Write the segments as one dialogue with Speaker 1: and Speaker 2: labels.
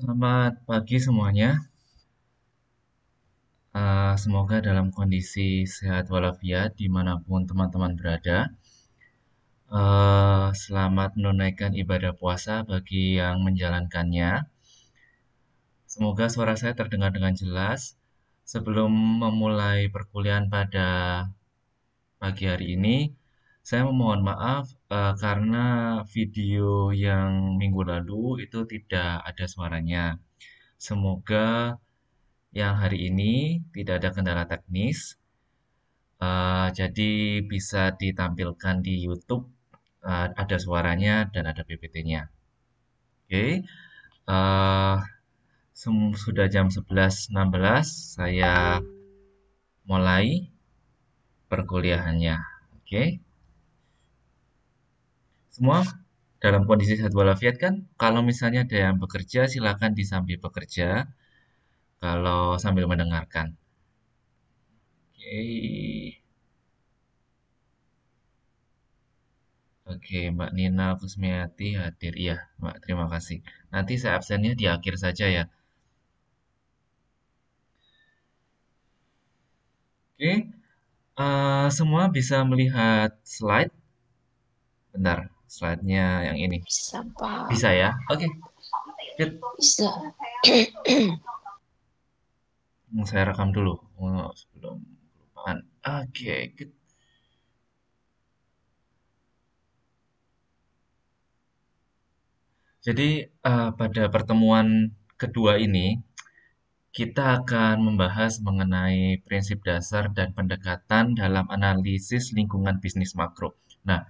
Speaker 1: Selamat pagi semuanya. Uh, semoga dalam kondisi sehat walafiat dimanapun teman-teman berada. Uh, selamat menunaikan ibadah puasa bagi yang menjalankannya. Semoga suara saya terdengar dengan jelas. Sebelum memulai perkuliahan pada pagi hari ini, saya memohon maaf, uh, karena video yang minggu lalu itu tidak ada suaranya. Semoga yang hari ini tidak ada kendala teknis, uh, jadi bisa ditampilkan di YouTube, uh, ada suaranya dan ada PPT-nya. Oke, okay. uh, sudah jam 11.16, saya mulai perkuliahannya, oke semua dalam kondisi sehat walafiat kan kalau misalnya ada yang bekerja silakan di sambil bekerja kalau sambil mendengarkan oke okay. oke Mbak Nina Kusmiati hadir iya Mbak terima kasih nanti saya absennya di akhir saja ya oke uh, semua bisa melihat slide benar slide-nya yang ini. Bisa, Pak.
Speaker 2: Bisa ya? Oke. Okay. Bisa.
Speaker 1: Saya rekam dulu oh, sebelum kelupaan. Oke, okay, Jadi uh, pada pertemuan kedua ini kita akan membahas mengenai prinsip dasar dan pendekatan dalam analisis lingkungan bisnis makro. Nah,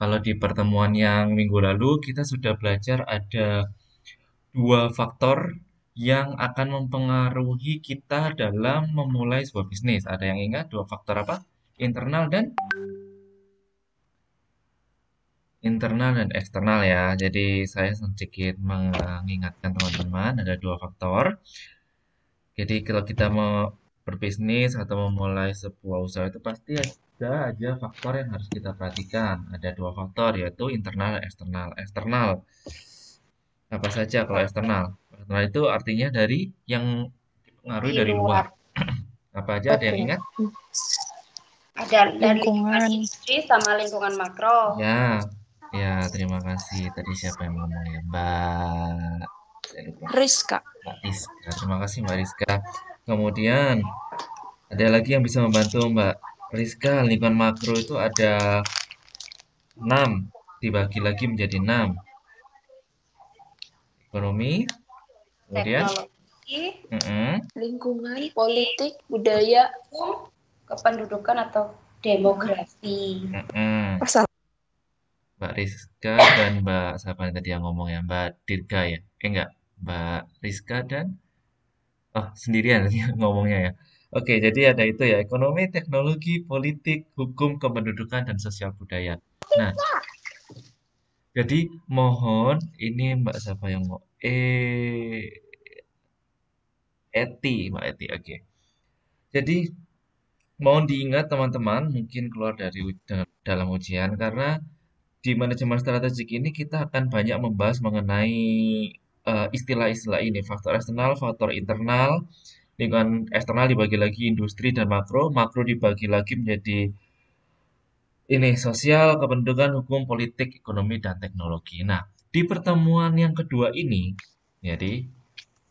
Speaker 1: kalau di pertemuan yang minggu lalu kita sudah belajar ada dua faktor yang akan mempengaruhi kita dalam memulai sebuah bisnis. Ada yang ingat dua faktor apa? Internal dan internal dan eksternal ya. Jadi saya sedikit mengingatkan teman-teman ada dua faktor. Jadi kalau kita mau berbisnis atau memulai sebuah usaha itu pasti ada aja faktor yang harus kita perhatikan. Ada dua faktor yaitu internal dan eksternal. Eksternal apa saja kalau eksternal? Eksternal itu artinya dari yang dipengaruhi dari, luar. apa aja Oke. ada yang ingat?
Speaker 3: Ada lingkungan sama lingkungan makro.
Speaker 1: Ya. Ya, terima kasih. Tadi siapa yang ngomong ya? Mbak Rizka. Mbak Rizka. Terima kasih Mbak Rizka. Kemudian ada lagi yang bisa membantu Mbak? Rizka, lingkungan makro itu ada 6 dibagi lagi menjadi 6 ekonomi kemudian teknologi
Speaker 2: mm -hmm. lingkungan politik budaya kependudukan atau demografi mm
Speaker 1: -hmm. Mbak Rizka dan Mbak siapa yang tadi yang ngomong ya Mbak Dirga ya eh enggak Mbak Rizka dan oh sendirian ngomongnya ya Oke, jadi ada itu ya, ekonomi, teknologi, politik, hukum, kependudukan, dan sosial budaya. Nah, jadi mohon ini Mbak siapa yang mau? E... Eti, Mbak Eti, oke. Jadi mohon diingat teman-teman, mungkin keluar dari dalam ujian karena di manajemen strategik ini kita akan banyak membahas mengenai e, istilah-istilah uh, ini, faktor eksternal, faktor internal, lingkungan eksternal dibagi lagi industri dan makro, makro dibagi lagi menjadi ini sosial, kependudukan, hukum, politik, ekonomi dan teknologi. Nah, di pertemuan yang kedua ini, jadi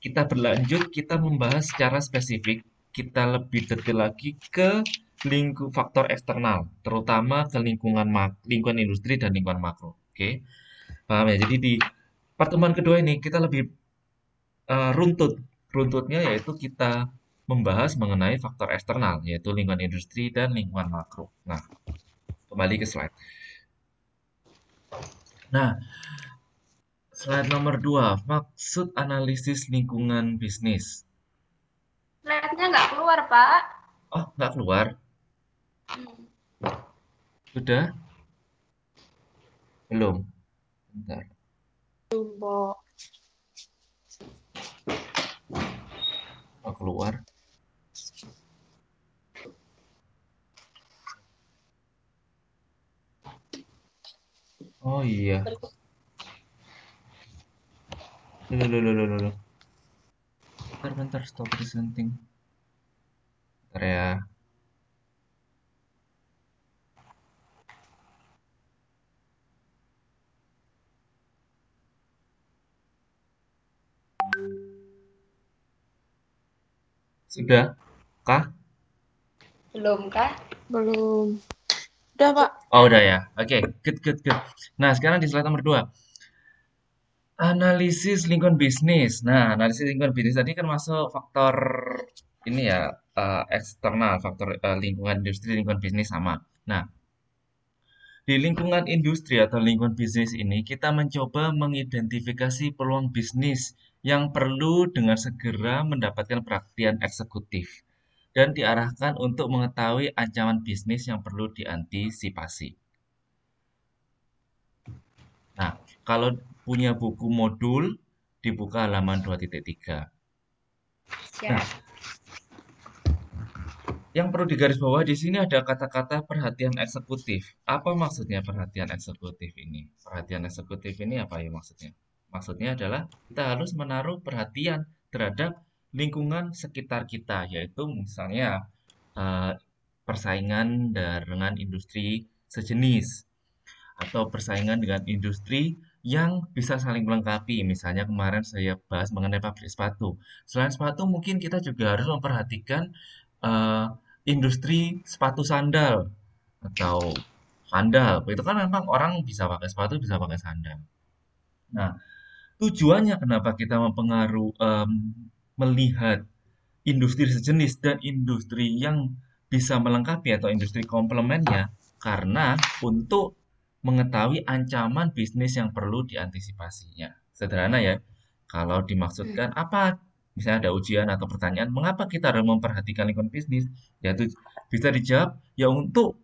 Speaker 1: kita berlanjut kita membahas secara spesifik, kita lebih detail lagi ke lingkup faktor eksternal, terutama ke lingkungan mak lingkungan industri dan lingkungan makro. Oke. Okay? Paham ya? Jadi di pertemuan kedua ini kita lebih uh, runtut Runtutnya yaitu kita membahas mengenai faktor eksternal, yaitu lingkungan industri dan lingkungan makro. Nah, kembali ke slide. Nah, slide nomor 2, maksud analisis lingkungan bisnis.
Speaker 3: Slide-nya nggak keluar, Pak.
Speaker 1: Oh, nggak keluar?
Speaker 3: Hmm.
Speaker 1: Sudah? Belum. Bentar.
Speaker 2: Tumpuk.
Speaker 1: keluar oh iya lu lu lu lu lu Bentar, bentar, stop presenting. Bentar ya. Sudah kah?
Speaker 2: Belum kah? Belum. Udah, Pak.
Speaker 1: Oh, udah ya. Oke, okay. good good good. Nah, sekarang di slide nomor 2 analisis lingkungan bisnis. Nah, analisis lingkungan bisnis tadi kan masuk faktor ini ya uh, eksternal, faktor uh, lingkungan industri, lingkungan bisnis sama. Nah, di lingkungan industri atau lingkungan bisnis ini kita mencoba mengidentifikasi peluang bisnis yang perlu dengan segera mendapatkan perhatian eksekutif dan diarahkan untuk mengetahui ancaman bisnis yang perlu diantisipasi. Nah, kalau punya buku modul, dibuka halaman 2.3. Nah, yang perlu digarisbawahi di sini ada kata-kata perhatian eksekutif. Apa maksudnya perhatian eksekutif ini? Perhatian eksekutif ini apa ya maksudnya? Maksudnya adalah kita harus menaruh perhatian terhadap lingkungan sekitar kita, yaitu misalnya uh, persaingan dengan industri sejenis atau persaingan dengan industri yang bisa saling melengkapi. Misalnya kemarin saya bahas mengenai pabrik sepatu. Selain sepatu, mungkin kita juga harus memperhatikan uh, industri sepatu sandal atau sandal. Itu kan memang orang bisa pakai sepatu, bisa pakai sandal. Nah, tujuannya kenapa kita mempengaruhi um, melihat industri sejenis dan industri yang bisa melengkapi atau industri komplementnya karena untuk mengetahui ancaman bisnis yang perlu diantisipasinya. Sederhana ya. Kalau dimaksudkan hmm. apa misalnya ada ujian atau pertanyaan mengapa kita harus memperhatikan lingkungan bisnis yaitu bisa dijawab ya untuk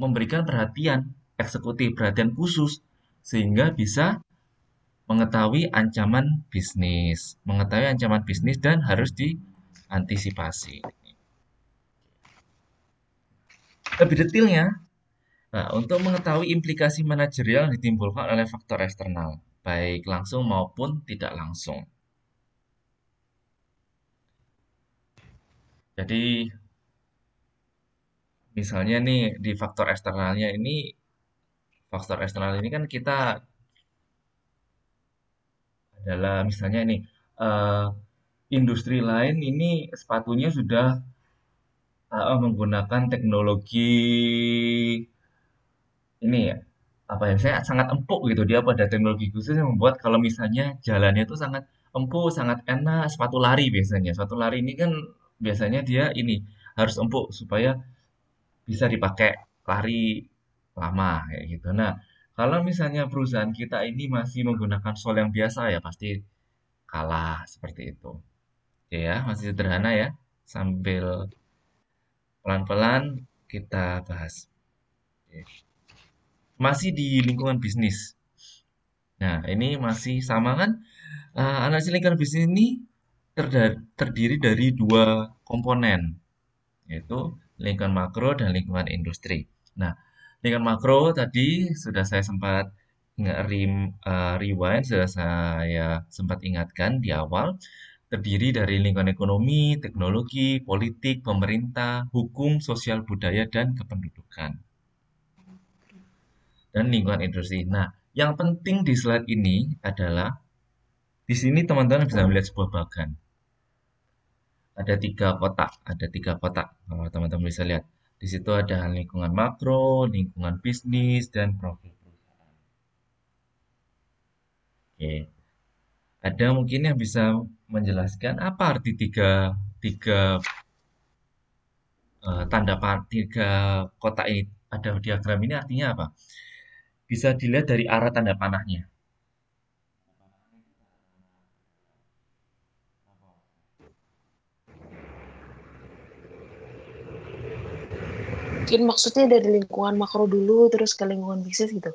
Speaker 1: memberikan perhatian eksekutif perhatian khusus sehingga bisa mengetahui ancaman bisnis, mengetahui ancaman bisnis dan harus diantisipasi. Lebih detailnya, nah, untuk mengetahui implikasi manajerial ditimbulkan oleh faktor eksternal, baik langsung maupun tidak langsung. Jadi, misalnya nih di faktor eksternalnya ini, faktor eksternal ini kan kita adalah misalnya ini uh, industri lain ini sepatunya sudah uh, menggunakan teknologi ini ya apa ya saya sangat empuk gitu dia pada teknologi khusus yang membuat kalau misalnya jalannya itu sangat empuk sangat enak sepatu lari biasanya sepatu lari ini kan biasanya dia ini harus empuk supaya bisa dipakai lari lama kayak gitu nah kalau misalnya perusahaan kita ini masih menggunakan sol yang biasa ya pasti kalah seperti itu. Oke ya, masih sederhana ya. Sambil pelan-pelan kita bahas. Oke. Masih di lingkungan bisnis. Nah, ini masih sama kan? Uh, analisis lingkungan bisnis ini terdiri dari dua komponen, yaitu lingkungan makro dan lingkungan industri. Nah, dengan makro tadi sudah saya sempat ngerim uh, rewind, sudah saya sempat ingatkan di awal, terdiri dari lingkungan ekonomi, teknologi, politik, pemerintah, hukum, sosial budaya, dan kependudukan. Dan lingkungan industri. Nah, yang penting di slide ini adalah di sini teman-teman bisa melihat sebuah bagan. Ada tiga kotak, ada tiga kotak. Kalau teman-teman bisa lihat di situ ada lingkungan makro, lingkungan bisnis, dan profil perusahaan. Oke. Ada mungkin yang bisa menjelaskan apa arti tiga, tiga uh, tanda tiga kotak ini ada diagram ini artinya apa? Bisa dilihat dari arah tanda panahnya.
Speaker 2: mungkin maksudnya dari lingkungan makro dulu terus ke lingkungan bisnis gitu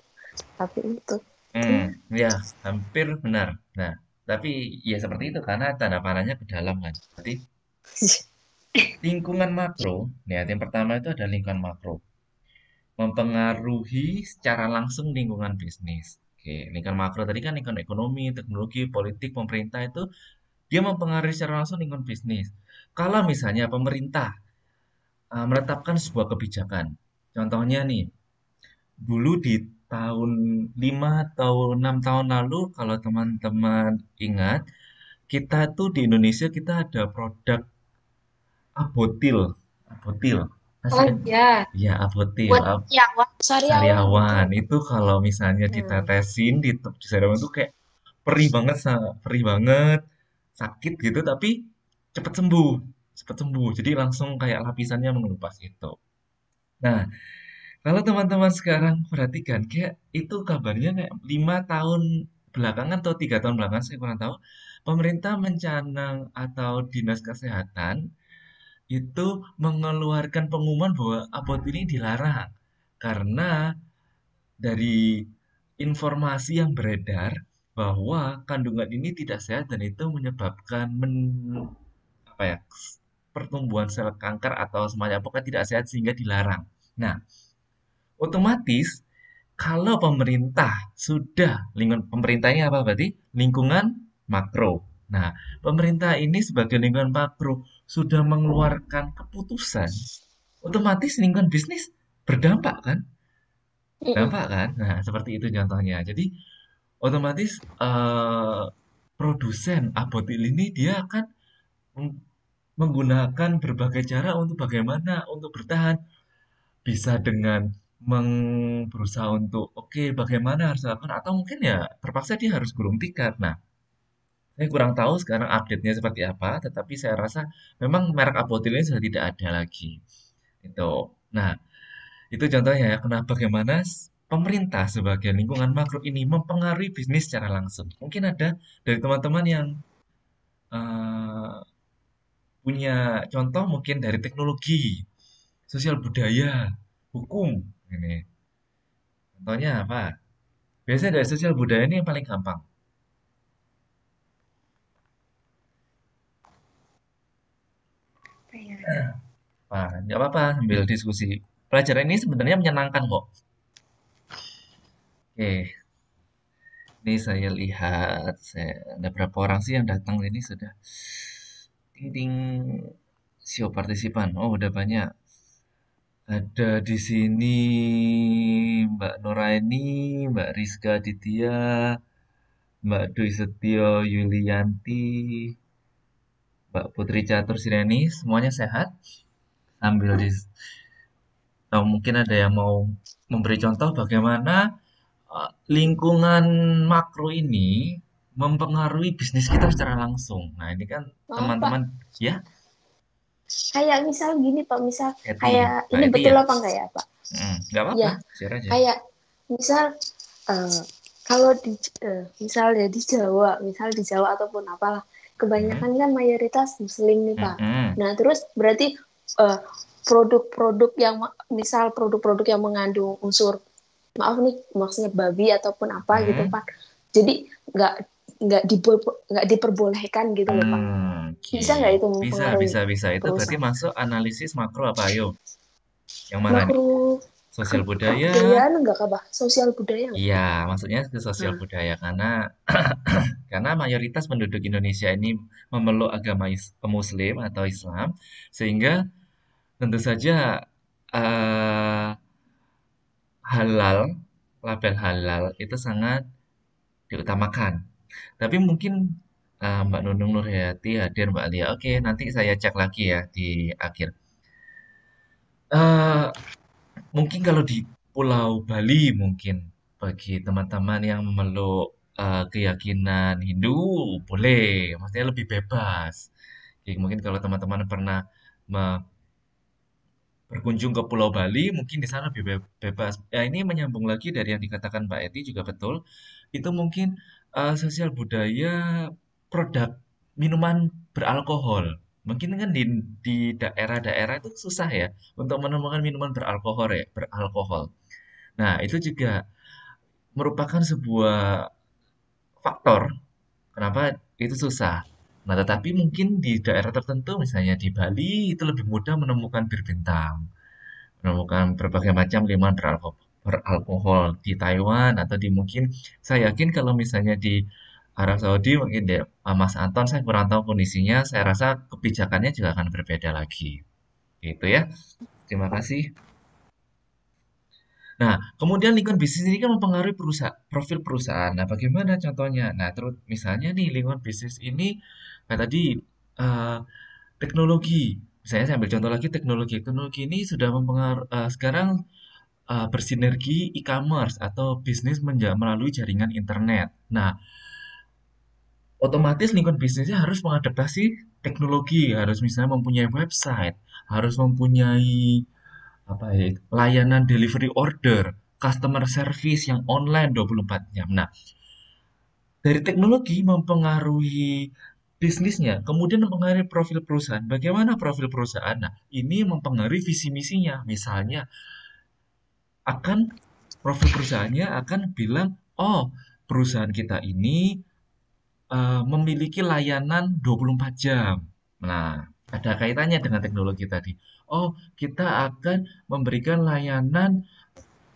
Speaker 2: tapi itu
Speaker 1: hmm, ya hampir benar nah tapi ya seperti itu karena tanda panahnya ke dalam kan jadi lingkungan makro ya yang pertama itu ada lingkungan makro mempengaruhi secara langsung lingkungan bisnis Oke, lingkungan makro tadi kan lingkungan ekonomi, teknologi, politik, pemerintah itu dia mempengaruhi secara langsung lingkungan bisnis. Kalau misalnya pemerintah uh, menetapkan sebuah kebijakan. Contohnya nih, dulu di tahun 5 atau 6 tahun lalu kalau teman-teman ingat, kita tuh di Indonesia kita ada produk abotil, abotil. Oh iya. Ya, abotil.
Speaker 3: sariawan.
Speaker 2: Sariawan.
Speaker 1: Itu kalau misalnya ditetesin hmm. kita tesin di, di sariawan itu kayak perih banget, perih banget, sakit gitu tapi cepat sembuh cepat sembuh. Jadi langsung kayak lapisannya mengelupas itu. Nah, kalau teman-teman sekarang perhatikan kayak itu kabarnya kayak 5 tahun belakangan atau tiga tahun belakangan saya kurang tahu pemerintah mencanang atau dinas kesehatan itu mengeluarkan pengumuman bahwa abot ini dilarang karena dari informasi yang beredar bahwa kandungan ini tidak sehat dan itu menyebabkan men, apa ya pertumbuhan sel kanker atau semacam apakah tidak sehat sehingga dilarang. Nah, otomatis kalau pemerintah sudah lingkungan pemerintahnya apa berarti lingkungan makro. Nah, pemerintah ini sebagai lingkungan makro sudah mengeluarkan keputusan, otomatis lingkungan bisnis berdampak kan? Dampak kan? Nah, seperti itu contohnya. Jadi otomatis uh, produsen abotil ini dia akan menggunakan berbagai cara untuk bagaimana untuk bertahan. Bisa dengan berusaha untuk oke okay, bagaimana harus dilakukan atau mungkin ya terpaksa dia harus gulung tikar. Nah, saya kurang tahu sekarang update-nya seperti apa, tetapi saya rasa memang merek Apotil ini sudah tidak ada lagi. Itu. Nah, itu contohnya ya kenapa bagaimana pemerintah sebagai lingkungan makro ini mempengaruhi bisnis secara langsung. Mungkin ada dari teman-teman yang uh, punya contoh mungkin dari teknologi, sosial budaya, hukum. Ini. Contohnya apa? Biasanya dari sosial budaya ini yang paling gampang. Wah, ya? nggak apa-apa ambil diskusi. Pelajaran ini sebenarnya menyenangkan kok. Oke, ini saya lihat, saya, ada berapa orang sih yang datang ini sudah Ting siapa Sio partisipan. Oh, udah banyak. Ada di sini Mbak Noraini, Mbak Rizka Ditya, Mbak Dwi Setio Yulianti, Mbak Putri Catur Sireni, semuanya sehat. Ambil di atau oh, mungkin ada yang mau memberi contoh bagaimana eh, lingkungan makro ini mempengaruhi bisnis kita secara langsung. Nah, ini kan oh, teman-teman ya.
Speaker 2: Kayak misal gini Pak, misal Eti, kayak Pak nah, ini Eti betul ya? apa enggak ya, Pak?
Speaker 1: Hmm, enggak apa-apa. Ya,
Speaker 3: aja.
Speaker 2: Kayak misal uh, kalau di uh, eh, misal ya di Jawa, misal di Jawa ataupun apalah, kebanyakan hmm. kan mayoritas muslim nih, Pak. Hmm. hmm. Nah, terus berarti produk eh, produk-produk yang misal produk-produk yang mengandung unsur maaf nih maksudnya babi ataupun apa gitu, hmm. gitu pak jadi nggak nggak nggak diperbolehkan gitu loh pak hmm, okay. bisa nggak itu bisa bisa bisa
Speaker 1: itu perusahaan. berarti masuk analisis makro apa ayo yang mana makro sosial budaya kebudayaan
Speaker 2: enggak apa sosial budaya
Speaker 1: iya maksudnya ke sosial hmm. budaya karena karena mayoritas penduduk Indonesia ini memeluk agama Muslim atau Islam sehingga tentu saja uh, halal label halal itu sangat diutamakan tapi mungkin, uh, Mbak Nunung Nuriati hadir Mbak Lia. oke nanti saya cek lagi ya di akhir. Uh, mungkin kalau di Pulau Bali mungkin, bagi teman-teman yang memeluk, uh, keyakinan Hindu boleh, maksudnya lebih bebas. Jadi mungkin kalau teman-teman pernah berkunjung ke Pulau Bali mungkin di sana lebih bebas. Ya ini menyambung lagi dari yang dikatakan Mbak Eti juga betul, itu mungkin uh, sosial budaya produk minuman beralkohol. Mungkin kan di, di daerah-daerah itu susah ya untuk menemukan minuman beralkohol ya, beralkohol. Nah, itu juga merupakan sebuah faktor kenapa itu susah. Nah, tetapi mungkin di daerah tertentu, misalnya di Bali, itu lebih mudah menemukan bir bintang, menemukan berbagai macam minuman beralkohol beralkohol di Taiwan atau di mungkin saya yakin kalau misalnya di Arab Saudi mungkin deh ah, Mas Anton saya kurang tahu kondisinya saya rasa kebijakannya juga akan berbeda lagi gitu ya terima kasih Nah, kemudian lingkungan bisnis ini kan mempengaruhi perusahaan, profil perusahaan. Nah, bagaimana contohnya? Nah, terus misalnya nih lingkungan bisnis ini kayak tadi uh, teknologi. Misalnya saya ambil contoh lagi teknologi. Teknologi ini sudah mempengaruhi uh, eh, sekarang uh, bersinergi e-commerce atau bisnis melalui jaringan internet. Nah, otomatis lingkungan bisnisnya harus mengadaptasi teknologi, harus misalnya mempunyai website, harus mempunyai apa ya, layanan delivery order, customer service yang online 24 jam. Nah, dari teknologi mempengaruhi bisnisnya, kemudian mempengaruhi profil perusahaan. Bagaimana profil perusahaan? Nah, ini mempengaruhi visi misinya. Misalnya, akan profil perusahaannya akan bilang, oh perusahaan kita ini uh, memiliki layanan 24 jam. Nah, ada kaitannya dengan teknologi tadi. Oh, kita akan memberikan layanan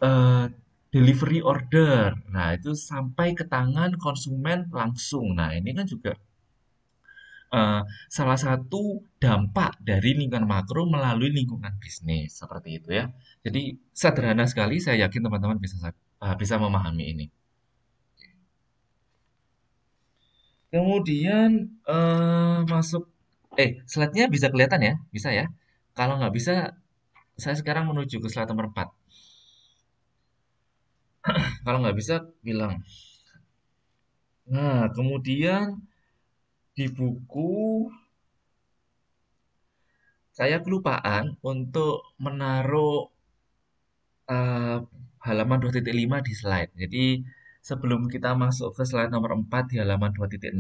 Speaker 1: uh, delivery order. Nah, itu sampai ke tangan konsumen langsung. Nah, ini kan juga Eh, salah satu dampak dari lingkungan makro melalui lingkungan bisnis seperti itu ya. Jadi sederhana sekali, saya yakin teman-teman bisa uh, bisa memahami ini. Kemudian uh, masuk, eh slide-nya bisa kelihatan ya, bisa ya. Kalau nggak bisa, saya sekarang menuju ke slide nomor 4. Kalau nggak bisa, bilang. Nah, kemudian di buku saya kelupaan untuk menaruh uh, halaman 2.5 di slide. Jadi sebelum kita masuk ke slide nomor 4 di halaman 2.6,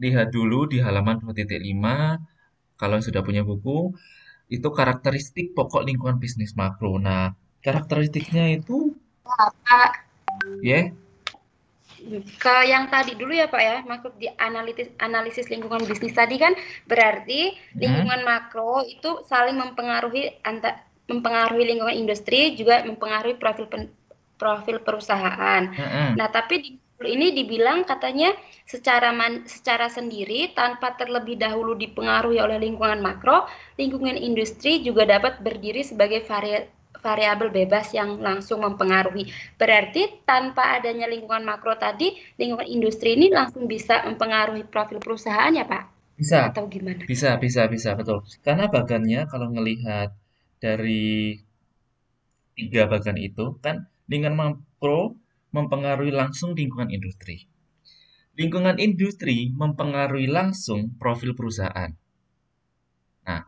Speaker 1: lihat dulu di halaman 2.5 kalau sudah punya buku itu karakteristik pokok lingkungan bisnis makro. Nah, karakteristiknya itu
Speaker 3: apa? Ya. Yeah ke yang tadi dulu ya Pak ya, maksud di analisis analisis lingkungan bisnis tadi kan berarti hmm. lingkungan makro itu saling mempengaruhi anta, mempengaruhi lingkungan industri juga mempengaruhi profil pen, profil perusahaan. Hmm. Nah, tapi di ini dibilang katanya secara man, secara sendiri tanpa terlebih dahulu dipengaruhi oleh lingkungan makro, lingkungan industri juga dapat berdiri sebagai varia, variabel bebas yang langsung mempengaruhi. Berarti tanpa adanya lingkungan makro tadi, lingkungan industri ini langsung bisa mempengaruhi profil perusahaan ya Pak? Bisa. Atau gimana?
Speaker 1: Bisa, bisa, bisa, betul. Karena bagannya kalau melihat dari tiga bagan itu, kan lingkungan makro mempengaruhi langsung lingkungan industri. Lingkungan industri mempengaruhi langsung profil perusahaan. Nah,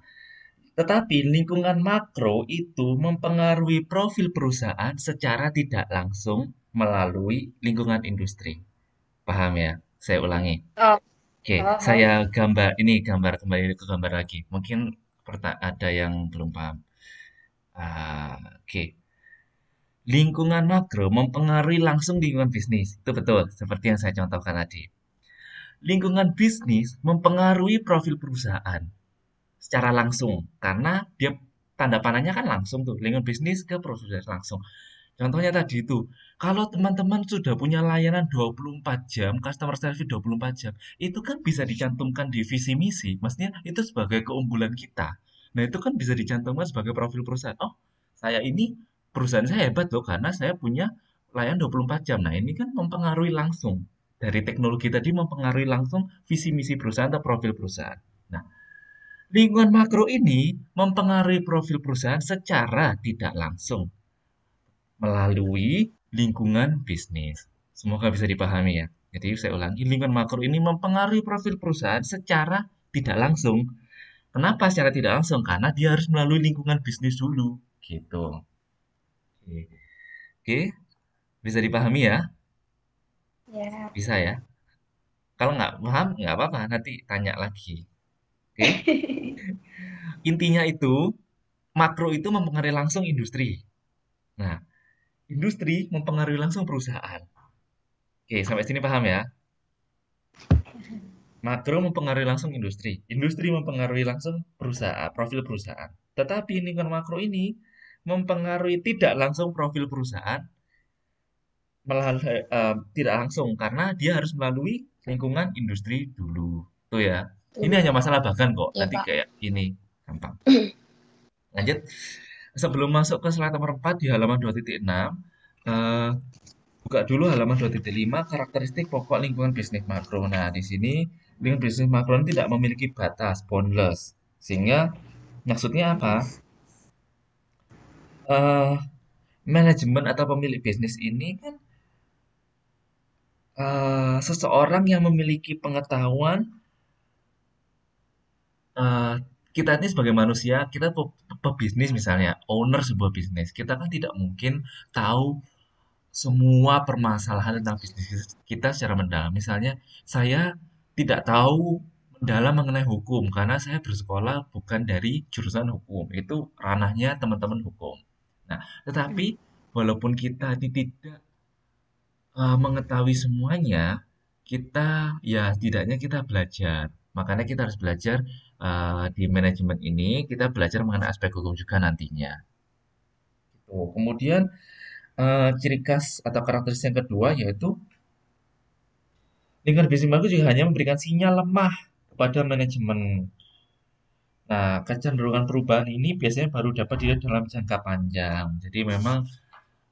Speaker 1: tetapi lingkungan makro itu mempengaruhi profil perusahaan secara tidak langsung melalui lingkungan industri. Paham ya? Saya ulangi. Oh. Oke, oh, oh. saya gambar ini gambar kembali ke gambar lagi. Mungkin ada yang belum paham. Uh, Oke. Okay. Lingkungan makro mempengaruhi langsung lingkungan bisnis. Itu betul, seperti yang saya contohkan tadi. Lingkungan bisnis mempengaruhi profil perusahaan secara langsung karena dia tanda panahnya kan langsung tuh lingkungan bisnis ke proses langsung contohnya tadi itu kalau teman-teman sudah punya layanan 24 jam customer service 24 jam itu kan bisa dicantumkan di visi misi maksudnya itu sebagai keunggulan kita nah itu kan bisa dicantumkan sebagai profil perusahaan oh saya ini perusahaan saya hebat loh karena saya punya layanan 24 jam nah ini kan mempengaruhi langsung dari teknologi tadi mempengaruhi langsung visi misi perusahaan atau profil perusahaan nah Lingkungan makro ini mempengaruhi profil perusahaan secara tidak langsung melalui lingkungan bisnis. Semoga bisa dipahami ya. Jadi saya ulangi, lingkungan makro ini mempengaruhi profil perusahaan secara tidak langsung. Kenapa secara tidak langsung? Karena dia harus melalui lingkungan bisnis dulu, gitu. Oke, Oke. bisa dipahami ya? Ya. Bisa ya? Kalau nggak paham, nggak apa-apa, nanti tanya lagi. Oke? intinya itu makro itu mempengaruhi langsung industri. Nah, industri mempengaruhi langsung perusahaan. Oke, sampai sini paham ya? Makro mempengaruhi langsung industri, industri mempengaruhi langsung perusahaan, profil perusahaan. Tetapi lingkungan makro ini mempengaruhi tidak langsung profil perusahaan, melalui, uh, eh, tidak langsung karena dia harus melalui lingkungan industri dulu, tuh ya. Ini hanya masalah bahkan kok. Ya, Nanti kayak ini gampang lanjut sebelum masuk ke slide nomor 4 di halaman 2.6 uh, eh, buka dulu halaman 2.5 karakteristik pokok lingkungan bisnis makro nah di sini lingkungan bisnis makro tidak memiliki batas boundless sehingga maksudnya apa Uh, manajemen atau pemilik bisnis ini kan uh, seseorang yang memiliki pengetahuan uh, kita ini sebagai manusia, kita pe pebisnis misalnya, owner sebuah bisnis, kita kan tidak mungkin tahu semua permasalahan tentang bisnis kita secara mendalam. Misalnya, saya tidak tahu mendalam mengenai hukum karena saya bersekolah bukan dari jurusan hukum. Itu ranahnya teman-teman hukum. Nah, tetapi hmm. walaupun kita tidak uh, mengetahui semuanya, kita ya tidaknya kita belajar. Makanya kita harus belajar uh, di manajemen ini kita belajar mengenai aspek hukum juga nantinya. Oh, Kemudian uh, ciri khas atau karakteristik yang kedua yaitu lingkar bisnis bagus juga hanya memberikan sinyal lemah kepada manajemen. Nah, kecenderungan perubahan ini biasanya baru dapat dilihat dalam jangka panjang. Jadi memang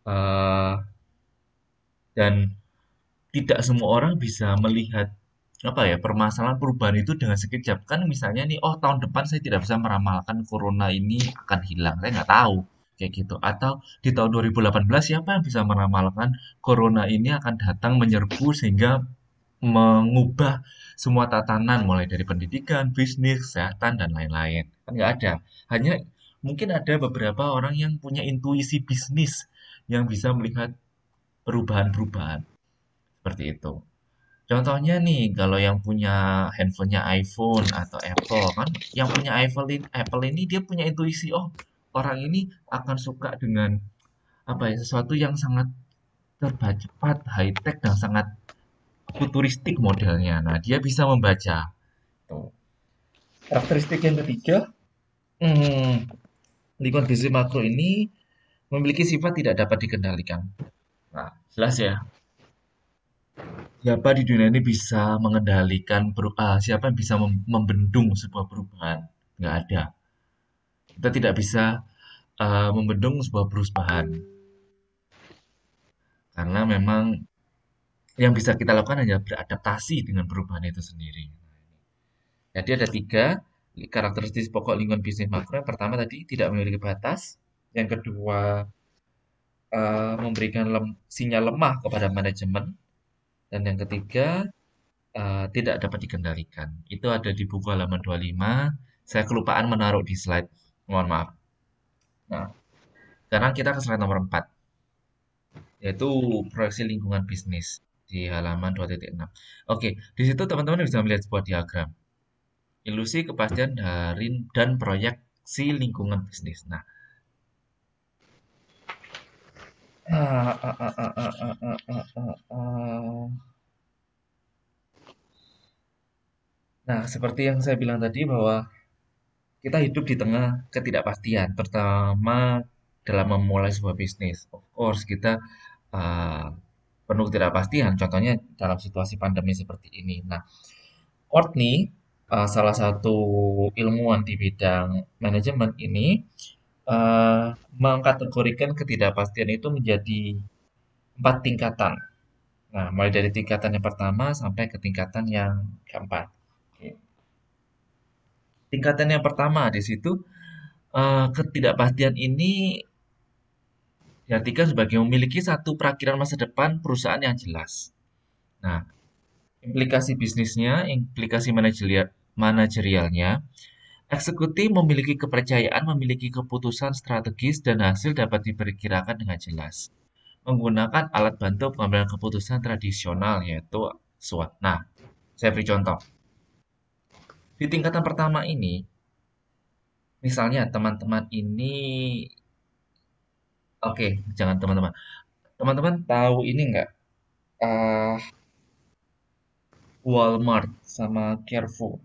Speaker 1: uh, dan tidak semua orang bisa melihat apa ya permasalahan perubahan itu dengan sekejap kan misalnya nih oh tahun depan saya tidak bisa meramalkan corona ini akan hilang saya nggak tahu kayak gitu atau di tahun 2018 siapa yang bisa meramalkan corona ini akan datang menyerbu sehingga mengubah semua tatanan mulai dari pendidikan, bisnis, kesehatan dan lain-lain kan nggak ada hanya mungkin ada beberapa orang yang punya intuisi bisnis yang bisa melihat perubahan-perubahan seperti itu. Contohnya nih, kalau yang punya handphonenya iPhone atau Apple kan, yang punya iPhone ini, Apple ini dia punya intuisi, oh orang ini akan suka dengan apa ya sesuatu yang sangat serba cepat, high tech dan sangat futuristik modelnya. Nah, dia bisa membaca. Karakteristik yang ketiga, hmm, di kondisi makro ini memiliki sifat tidak dapat dikendalikan. Nah, jelas ya. Siapa di dunia ini bisa mengendalikan uh, siapa yang bisa mem membendung sebuah perubahan? Nggak ada. Kita tidak bisa, uh, membendung sebuah perubahan. Karena memang yang bisa kita lakukan hanya beradaptasi dengan perubahan itu sendiri. Jadi ada tiga karakteristik pokok lingkungan bisnis makro. Yang pertama tadi tidak memiliki batas, yang kedua, uh, memberikan lem sinyal lemah kepada manajemen. Dan yang ketiga, uh, tidak dapat dikendalikan. Itu ada di buku halaman 25. Saya kelupaan menaruh di slide. Mohon maaf. Nah, sekarang kita ke slide nomor 4. Yaitu proyeksi lingkungan bisnis di halaman 2.6. Oke, di situ teman-teman bisa melihat sebuah diagram. Ilusi kepastian dari dan proyeksi lingkungan bisnis. Nah, Nah, seperti yang saya bilang tadi bahwa kita hidup di tengah ketidakpastian, pertama dalam memulai sebuah bisnis. Of course, kita uh, penuh ketidakpastian, contohnya dalam situasi pandemi seperti ini. Nah, Courtney, uh, salah satu ilmuwan di bidang manajemen ini, uh, mengkategorikan ketidakpastian itu menjadi empat tingkatan. Nah, mulai dari tingkatan yang pertama sampai ke tingkatan yang keempat. Tingkatan yang pertama di situ eh, ketidakpastian ini diartikan sebagai memiliki satu perakiran masa depan perusahaan yang jelas. Nah, implikasi bisnisnya, implikasi manajerialnya, Eksekutif memiliki kepercayaan, memiliki keputusan strategis, dan hasil dapat diperkirakan dengan jelas. Menggunakan alat bantu pengambilan keputusan tradisional, yaitu SWOT. Nah, saya beri contoh. Di tingkatan pertama ini, misalnya teman-teman ini... Oke, okay, jangan teman-teman. Teman-teman tahu ini nggak? Uh, Walmart sama Carrefour.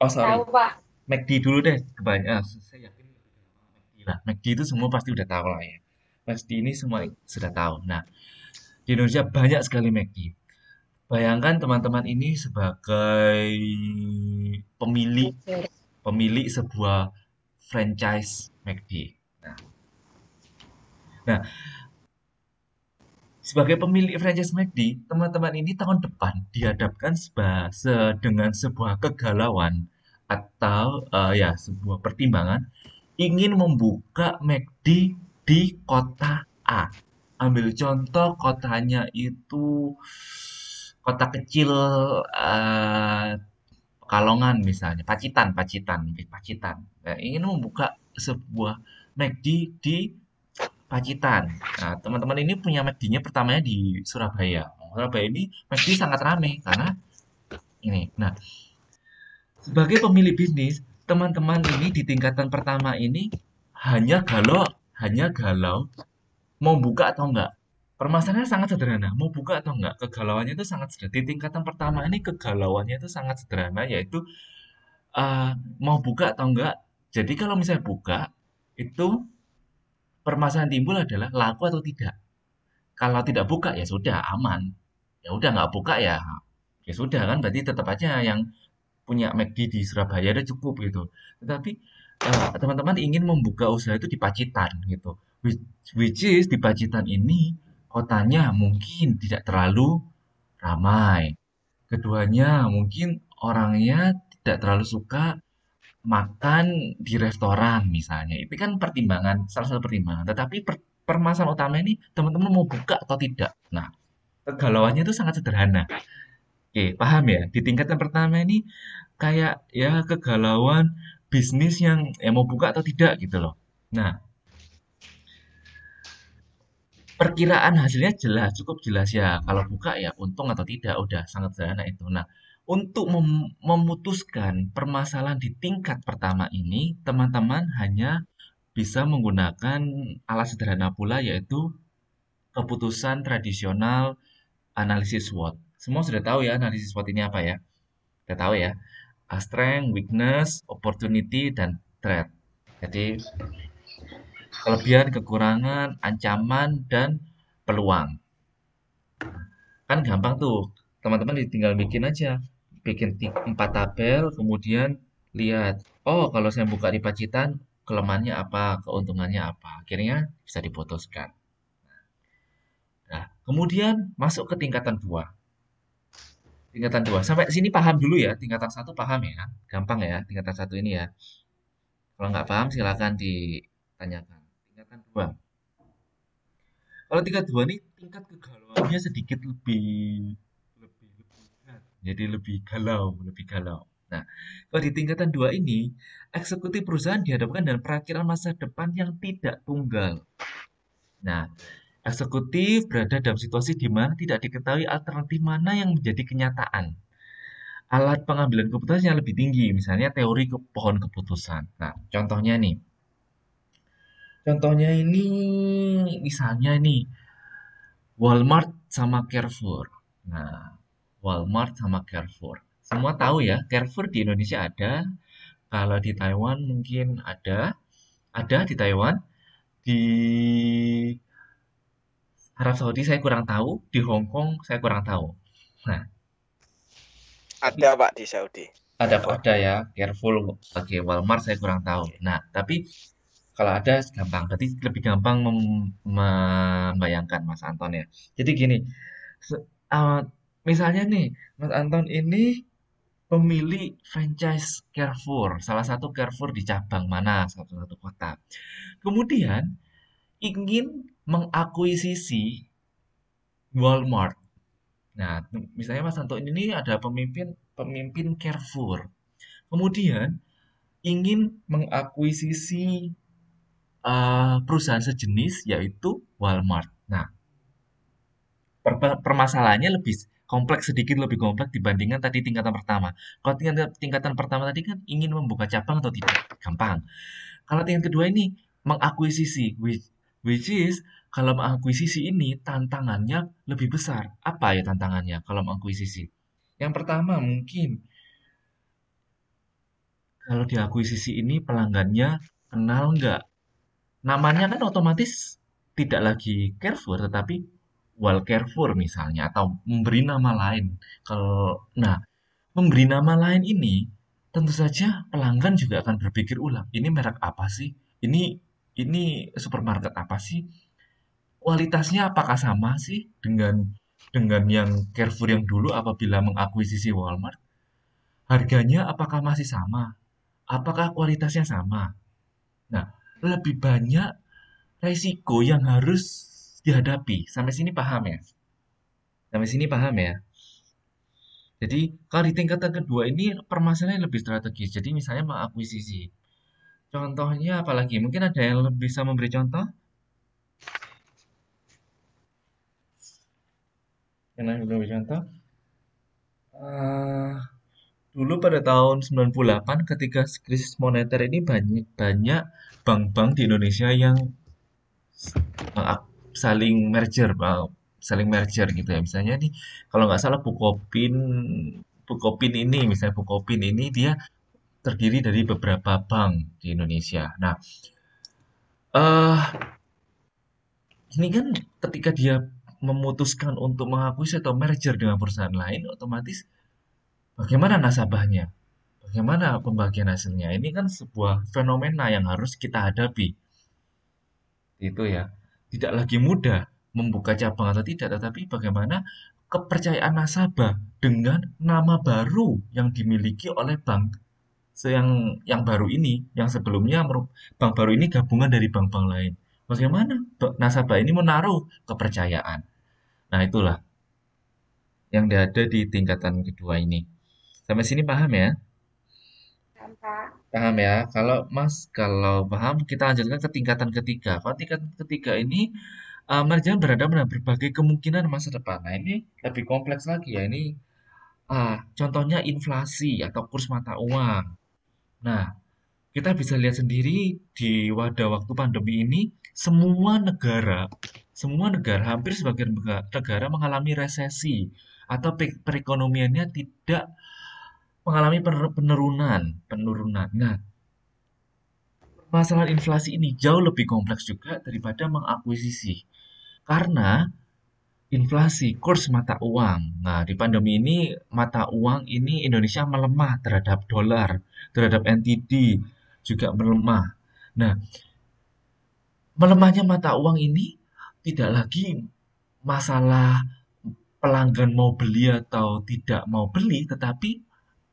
Speaker 1: Oh, sorry. Tahu, Pak. McD dulu deh kebanyakan ah, saya yakin lah McD itu semua pasti udah tahu lah ya pasti ini semua sudah tahu nah di Indonesia banyak sekali McD bayangkan teman-teman ini sebagai pemilik pemilik sebuah franchise McD nah, nah sebagai pemilik franchise McD, teman-teman ini tahun depan dihadapkan seba, se dengan sebuah kegalauan atau uh, ya sebuah pertimbangan ingin membuka McD di kota A. Ambil contoh kotanya itu kota kecil uh, Pekalongan misalnya, Pacitan, Pacitan, Pacitan. Nah, ingin membuka sebuah McD di Pacitan. Nah, teman-teman ini punya McD-nya pertamanya di Surabaya. Nah, Surabaya ini McD sangat ramai karena ini. Nah, sebagai pemilik bisnis, teman-teman ini di tingkatan pertama ini hanya galau, hanya galau mau buka atau enggak. Permasalahannya sangat sederhana, mau buka atau enggak. Kegalauannya itu sangat sederhana. Di tingkatan pertama ini kegalauannya itu sangat sederhana yaitu uh, mau buka atau enggak. Jadi kalau misalnya buka itu permasalahan timbul adalah laku atau tidak. Kalau tidak buka ya sudah aman. Ya udah nggak buka ya ya sudah kan berarti tetap aja yang punya McD di Surabaya ada cukup gitu. Tetapi eh, teman-teman uh, ingin membuka usaha itu di Pacitan gitu. Which, which is di Pacitan ini kotanya mungkin tidak terlalu ramai. Keduanya mungkin orangnya tidak terlalu suka makan di restoran misalnya. Itu kan pertimbangan, salah satu pertimbangan. Tetapi per, permasalahan utama ini teman-teman mau buka atau tidak. Nah, kegalauannya itu sangat sederhana. Oke, paham ya? Di tingkat yang pertama ini kayak ya kegalauan bisnis yang ya mau buka atau tidak gitu loh. Nah, perkiraan hasilnya jelas, cukup jelas ya. Kalau buka ya untung atau tidak, udah sangat sederhana itu. Nah, untuk mem memutuskan permasalahan di tingkat pertama ini, teman-teman hanya bisa menggunakan alat sederhana pula yaitu keputusan tradisional analisis SWOT. Semua sudah tahu ya analisis SWOT ini apa ya. Sudah tahu ya. A ah, strength, weakness, opportunity, dan threat. Jadi kelebihan, kekurangan, ancaman, dan peluang. Kan gampang tuh. Teman-teman tinggal bikin aja. Bikin 4 tabel, kemudian lihat. Oh, kalau saya buka di pacitan, kelemahannya apa, keuntungannya apa. Akhirnya bisa diputuskan. Nah, kemudian masuk ke tingkatan 2 tingkatan dua sampai sini paham dulu ya tingkatan satu paham ya gampang ya tingkatan satu ini ya kalau nggak paham silahkan ditanyakan tingkatan dua kalau tingkat dua ini tingkat kegalauannya sedikit lebih lebih lebih jadi lebih galau lebih galau Nah, kalau di tingkatan dua ini, eksekutif perusahaan dihadapkan dengan perakiran masa depan yang tidak tunggal. Nah, Eksekutif berada dalam situasi di mana tidak diketahui alternatif mana yang menjadi kenyataan. Alat pengambilan keputusan yang lebih tinggi, misalnya teori ke pohon keputusan. Nah, contohnya nih. Contohnya ini, misalnya ini, Walmart sama Carrefour. Nah, Walmart sama Carrefour. Semua tahu ya, Carrefour di Indonesia ada. Kalau di Taiwan mungkin ada. Ada di Taiwan. Di Arab Saudi saya kurang tahu, di Hong Kong saya kurang tahu. Nah, ada pak di Saudi. Ada pak ada ya, careful. Oke, Walmart saya kurang tahu. Nah, tapi kalau ada gampang, berarti lebih gampang mem membayangkan Mas Anton ya. Jadi gini, uh, misalnya nih Mas Anton ini pemilik franchise Carrefour, salah satu Carrefour di cabang mana, satu satu kota. Kemudian ingin mengakuisisi Walmart. Nah, misalnya Mas Santo ini ada pemimpin pemimpin Carrefour. Kemudian ingin mengakuisisi uh, perusahaan sejenis yaitu Walmart. Nah, per permasalahannya lebih kompleks sedikit lebih kompleks dibandingkan tadi tingkatan pertama. Kalau tingkatan, tingkatan pertama tadi kan ingin membuka cabang atau tidak, gampang. Kalau tingkat kedua ini mengakuisisi, which Which is kalau mengakuisisi ini tantangannya lebih besar. Apa ya tantangannya kalau mengakuisisi Yang pertama mungkin kalau diakuisisi ini pelanggannya kenal nggak? Namanya kan otomatis tidak lagi Carrefour tetapi Wal Carrefour misalnya atau memberi nama lain. Kalau nah, memberi nama lain ini tentu saja pelanggan juga akan berpikir ulang, ini merek apa sih? Ini ini supermarket apa sih? Kualitasnya apakah sama sih dengan dengan yang Carrefour yang dulu apabila mengakuisisi Walmart? Harganya apakah masih sama? Apakah kualitasnya sama? Nah, lebih banyak risiko yang harus dihadapi. Sampai sini paham ya? Sampai sini paham ya? Jadi kalau di tingkatan kedua ini permasalahannya lebih strategis. Jadi misalnya mengakuisisi Contohnya apalagi? Mungkin ada yang bisa memberi contoh? Yang lain belum contoh? Eh, dulu pada tahun 98 ketika krisis moneter ini banyak banyak bank-bank di Indonesia yang ah, saling merger, uh, saling merger gitu ya. Misalnya nih kalau nggak salah Bukopin Bukopin ini misalnya Bukopin ini dia terdiri dari beberapa bank di Indonesia. Nah, uh, ini kan ketika dia memutuskan untuk mengakui atau merger dengan perusahaan lain, otomatis bagaimana nasabahnya? Bagaimana pembagian hasilnya? Ini kan sebuah fenomena yang harus kita hadapi. Itu ya. Tidak lagi mudah membuka cabang atau tidak, tetapi bagaimana kepercayaan nasabah dengan nama baru yang dimiliki oleh bank yang yang baru ini, yang sebelumnya bank baru ini gabungan dari bank-bank lain. Bagaimana nasabah ini menaruh kepercayaan? Nah, itulah yang ada di tingkatan kedua ini. Sampai sini paham ya? Paham, Paham ya? Kalau Mas, kalau paham, kita lanjutkan ke tingkatan ketiga. Kalau tingkatan ketiga ini uh, berada pada pada berbagai kemungkinan masa depan. Nah, ini lebih kompleks lagi ya. Ini uh, contohnya inflasi atau kurs mata uang Nah, kita bisa lihat sendiri di wadah waktu pandemi ini, semua negara, semua negara, hampir sebagian negara mengalami resesi atau perekonomiannya tidak mengalami penurunan, penurunan. Nah, masalah inflasi ini jauh lebih kompleks juga daripada mengakuisisi. Karena Inflasi, kurs mata uang. Nah, di pandemi ini mata uang ini Indonesia melemah terhadap dolar, terhadap NTD juga melemah. Nah, melemahnya mata uang ini tidak lagi masalah pelanggan mau beli atau tidak mau beli, tetapi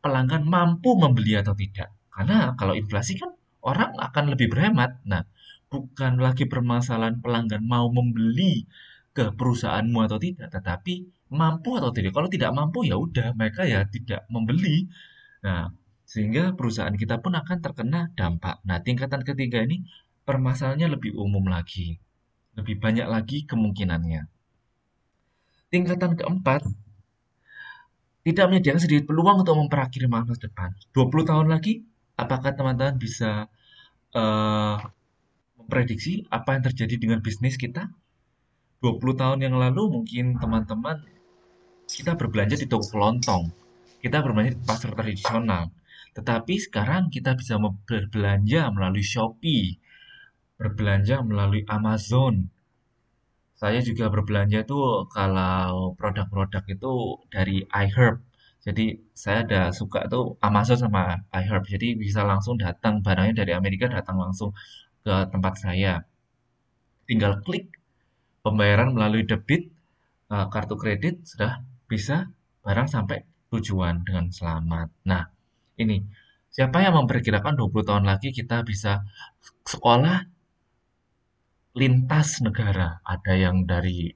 Speaker 1: pelanggan mampu membeli atau tidak. Karena kalau inflasi kan orang akan lebih berhemat. Nah, bukan lagi permasalahan pelanggan mau membeli ke perusahaanmu atau tidak, tetapi mampu atau tidak. Kalau tidak mampu ya udah mereka ya tidak membeli. Nah, sehingga perusahaan kita pun akan terkena dampak. Nah, tingkatan ketiga ini permasalahannya lebih umum lagi. Lebih banyak lagi kemungkinannya. Tingkatan keempat tidak menyediakan sedikit peluang untuk memperakir masa depan. 20 tahun lagi, apakah teman-teman bisa uh, memprediksi apa yang terjadi dengan bisnis kita? 20 tahun yang lalu mungkin teman-teman kita berbelanja di toko kelontong, kita bermain di pasar tradisional. Tetapi sekarang kita bisa berbelanja melalui Shopee, berbelanja melalui Amazon. Saya juga berbelanja tuh kalau produk-produk itu dari iHerb. Jadi saya ada suka tuh Amazon sama iHerb. Jadi bisa langsung datang barangnya dari Amerika datang langsung ke tempat saya. Tinggal klik pembayaran melalui debit eh, kartu kredit sudah bisa barang sampai tujuan dengan selamat. Nah, ini siapa yang memperkirakan 20 tahun lagi kita bisa sekolah lintas negara? Ada yang dari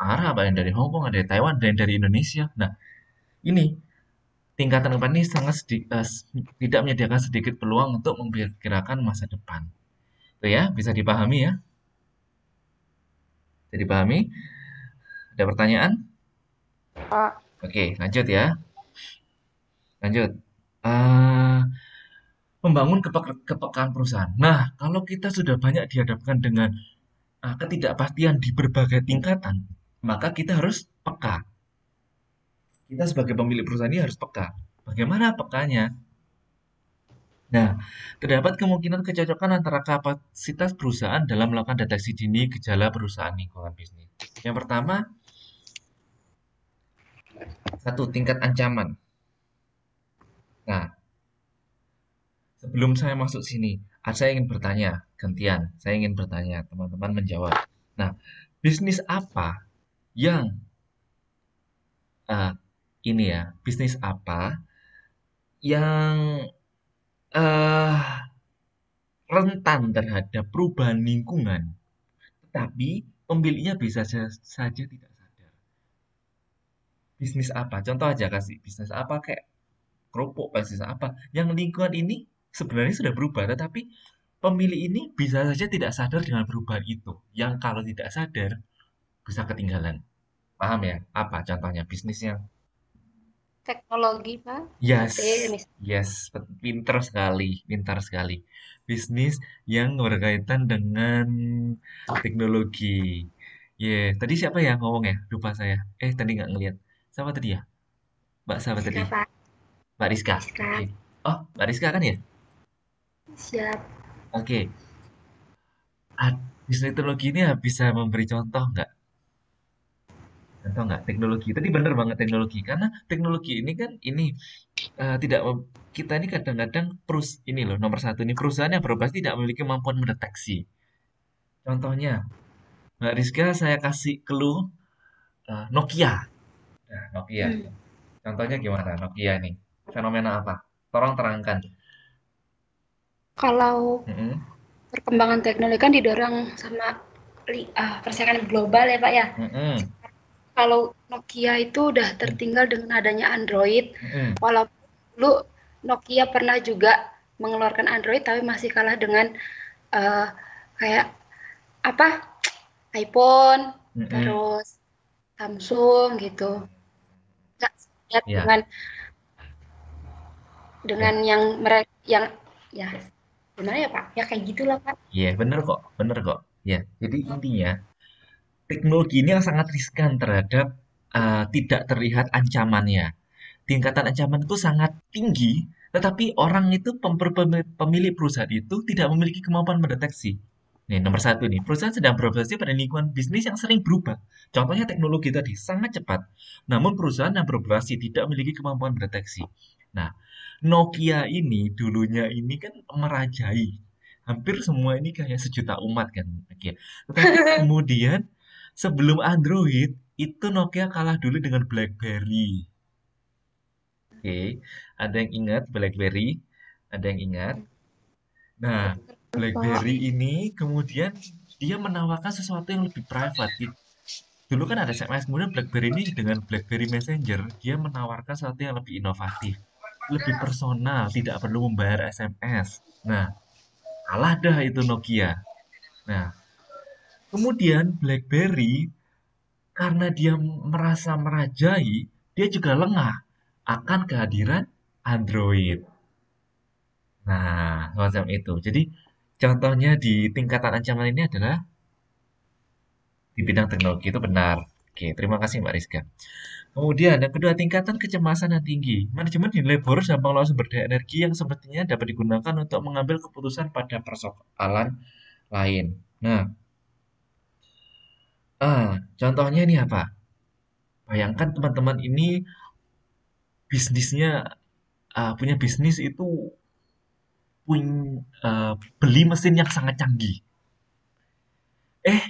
Speaker 1: Arab, ada yang dari Hong Kong, ada yang dari Taiwan, ada yang dari Indonesia. Nah, ini tingkatan depan ini sangat sedikit, uh, eh, tidak menyediakan sedikit peluang untuk memperkirakan masa depan. Itu ya, bisa dipahami ya. Jadi dipahami? Ada pertanyaan? Pak. Oke, lanjut ya. Lanjut. Uh, membangun kepe kepekaan perusahaan. Nah, kalau kita sudah banyak dihadapkan dengan uh, ketidakpastian di berbagai tingkatan, maka kita harus peka. Kita sebagai pemilik perusahaan ini harus peka. Bagaimana pekanya? Nah, terdapat kemungkinan kecocokan antara kapasitas perusahaan dalam melakukan deteksi dini gejala perusahaan lingkungan bisnis. Yang pertama, satu tingkat ancaman. Nah, sebelum saya masuk sini, saya ingin bertanya, gantian, saya ingin bertanya, teman-teman menjawab. Nah, bisnis apa yang uh, ini ya, bisnis apa yang uh, rentan terhadap perubahan lingkungan, tetapi pemiliknya bisa saja, tidak sadar. Bisnis apa? Contoh aja kasih bisnis apa kayak kerupuk, bisnis apa? Yang lingkungan ini sebenarnya sudah berubah, tetapi pemilik ini bisa saja tidak sadar dengan perubahan itu. Yang kalau tidak sadar bisa ketinggalan. Paham ya? Apa contohnya bisnis yang
Speaker 3: teknologi pak yes iya,
Speaker 1: yes pinter sekali pintar sekali bisnis yang berkaitan dengan teknologi ya yeah. tadi siapa ya ngomong ya lupa saya eh tadi nggak ngeliat. siapa tadi ya mbak siapa tadi pak. mbak Rizka, Rizka. Okay. oh mbak Rizka kan ya siap oke okay. bisnis teknologi ini bisa memberi contoh nggak atau nggak teknologi tadi bener banget teknologi karena teknologi ini kan ini uh, tidak kita ini kadang-kadang perus ini loh nomor satu ini perusahaan yang berubah tidak memiliki kemampuan mendeteksi. Contohnya Mbak Rizka saya kasih clue uh, Nokia. Nah, Nokia. Hmm. Contohnya gimana Nokia ini? Fenomena apa? Tolong terangkan.
Speaker 2: Kalau
Speaker 1: mm -hmm.
Speaker 3: perkembangan teknologi kan didorong sama uh, persaingan global ya Pak ya. Mm -hmm kalau Nokia itu udah tertinggal dengan adanya Android. Hmm. Walaupun dulu Nokia pernah juga mengeluarkan Android tapi masih kalah dengan uh, kayak apa? iPhone, hmm. terus Samsung gitu. Gak ya. dengan dengan yeah. yang mereka yang ya benar ya Pak? Ya kayak gitulah Pak.
Speaker 1: Iya, yeah, benar kok. Benar kok. Ya, jadi intinya teknologi ini yang sangat riskan terhadap uh, tidak terlihat ancamannya. Tingkatan ancaman itu sangat tinggi, tetapi orang itu pemilik perusahaan itu tidak memiliki kemampuan mendeteksi. Nih, nomor satu nih, perusahaan sedang beroperasi pada lingkungan bisnis yang sering berubah. Contohnya teknologi tadi, sangat cepat. Namun perusahaan yang beroperasi tidak memiliki kemampuan mendeteksi. Nah, Nokia ini dulunya ini kan merajai. Hampir semua ini kayak sejuta umat kan. Tetapi kemudian sebelum Android itu Nokia kalah dulu dengan BlackBerry. Oke, okay. ada yang ingat BlackBerry? Ada yang ingat? Nah, BlackBerry ini kemudian dia menawarkan sesuatu yang lebih private. Dulu kan ada SMS, kemudian BlackBerry ini dengan BlackBerry Messenger dia menawarkan sesuatu yang lebih inovatif, lebih personal, tidak perlu membayar SMS. Nah, kalah dah itu Nokia. Nah, Kemudian BlackBerry karena dia merasa merajai, dia juga lengah akan kehadiran Android. Nah, semacam itu. Jadi contohnya di tingkatan ancaman ini adalah di bidang teknologi itu benar. Oke, terima kasih Mbak Rizka. Kemudian yang kedua tingkatan kecemasan yang tinggi. Manajemen dinilai boros dan pengelola sumber daya energi yang sepertinya dapat digunakan untuk mengambil keputusan pada persoalan lain. Nah, Uh, contohnya ini apa? Ya, Bayangkan teman-teman ini bisnisnya uh, punya bisnis itu punya ah, beli mesin yang sangat canggih. Eh,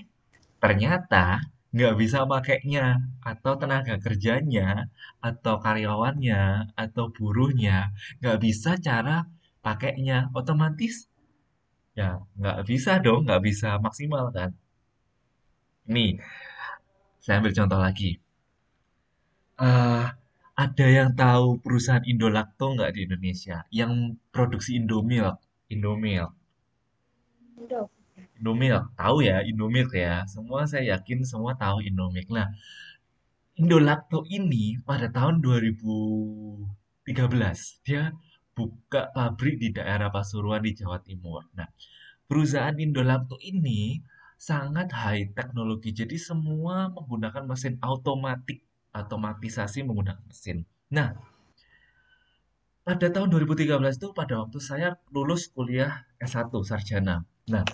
Speaker 1: ternyata nggak bisa pakainya atau tenaga kerjanya atau karyawannya atau buruhnya nggak bisa cara pakainya otomatis ya nggak bisa dong nggak bisa maksimal kan Nih, saya ambil contoh lagi. Uh, ada yang tahu perusahaan Indolacto nggak di Indonesia? Yang produksi Indomilk, Indomilk. Indomil, Indomilk, tahu ya Indomilk ya. Semua saya yakin semua tahu Indomilk. Nah, Indolacto ini pada tahun 2013 dia buka pabrik di daerah Pasuruan di Jawa Timur. Nah, perusahaan Indolacto ini sangat high teknologi. Jadi semua menggunakan mesin otomatis, otomatisasi menggunakan mesin. Nah, pada tahun 2013 itu pada waktu saya lulus kuliah S1 sarjana. Nah,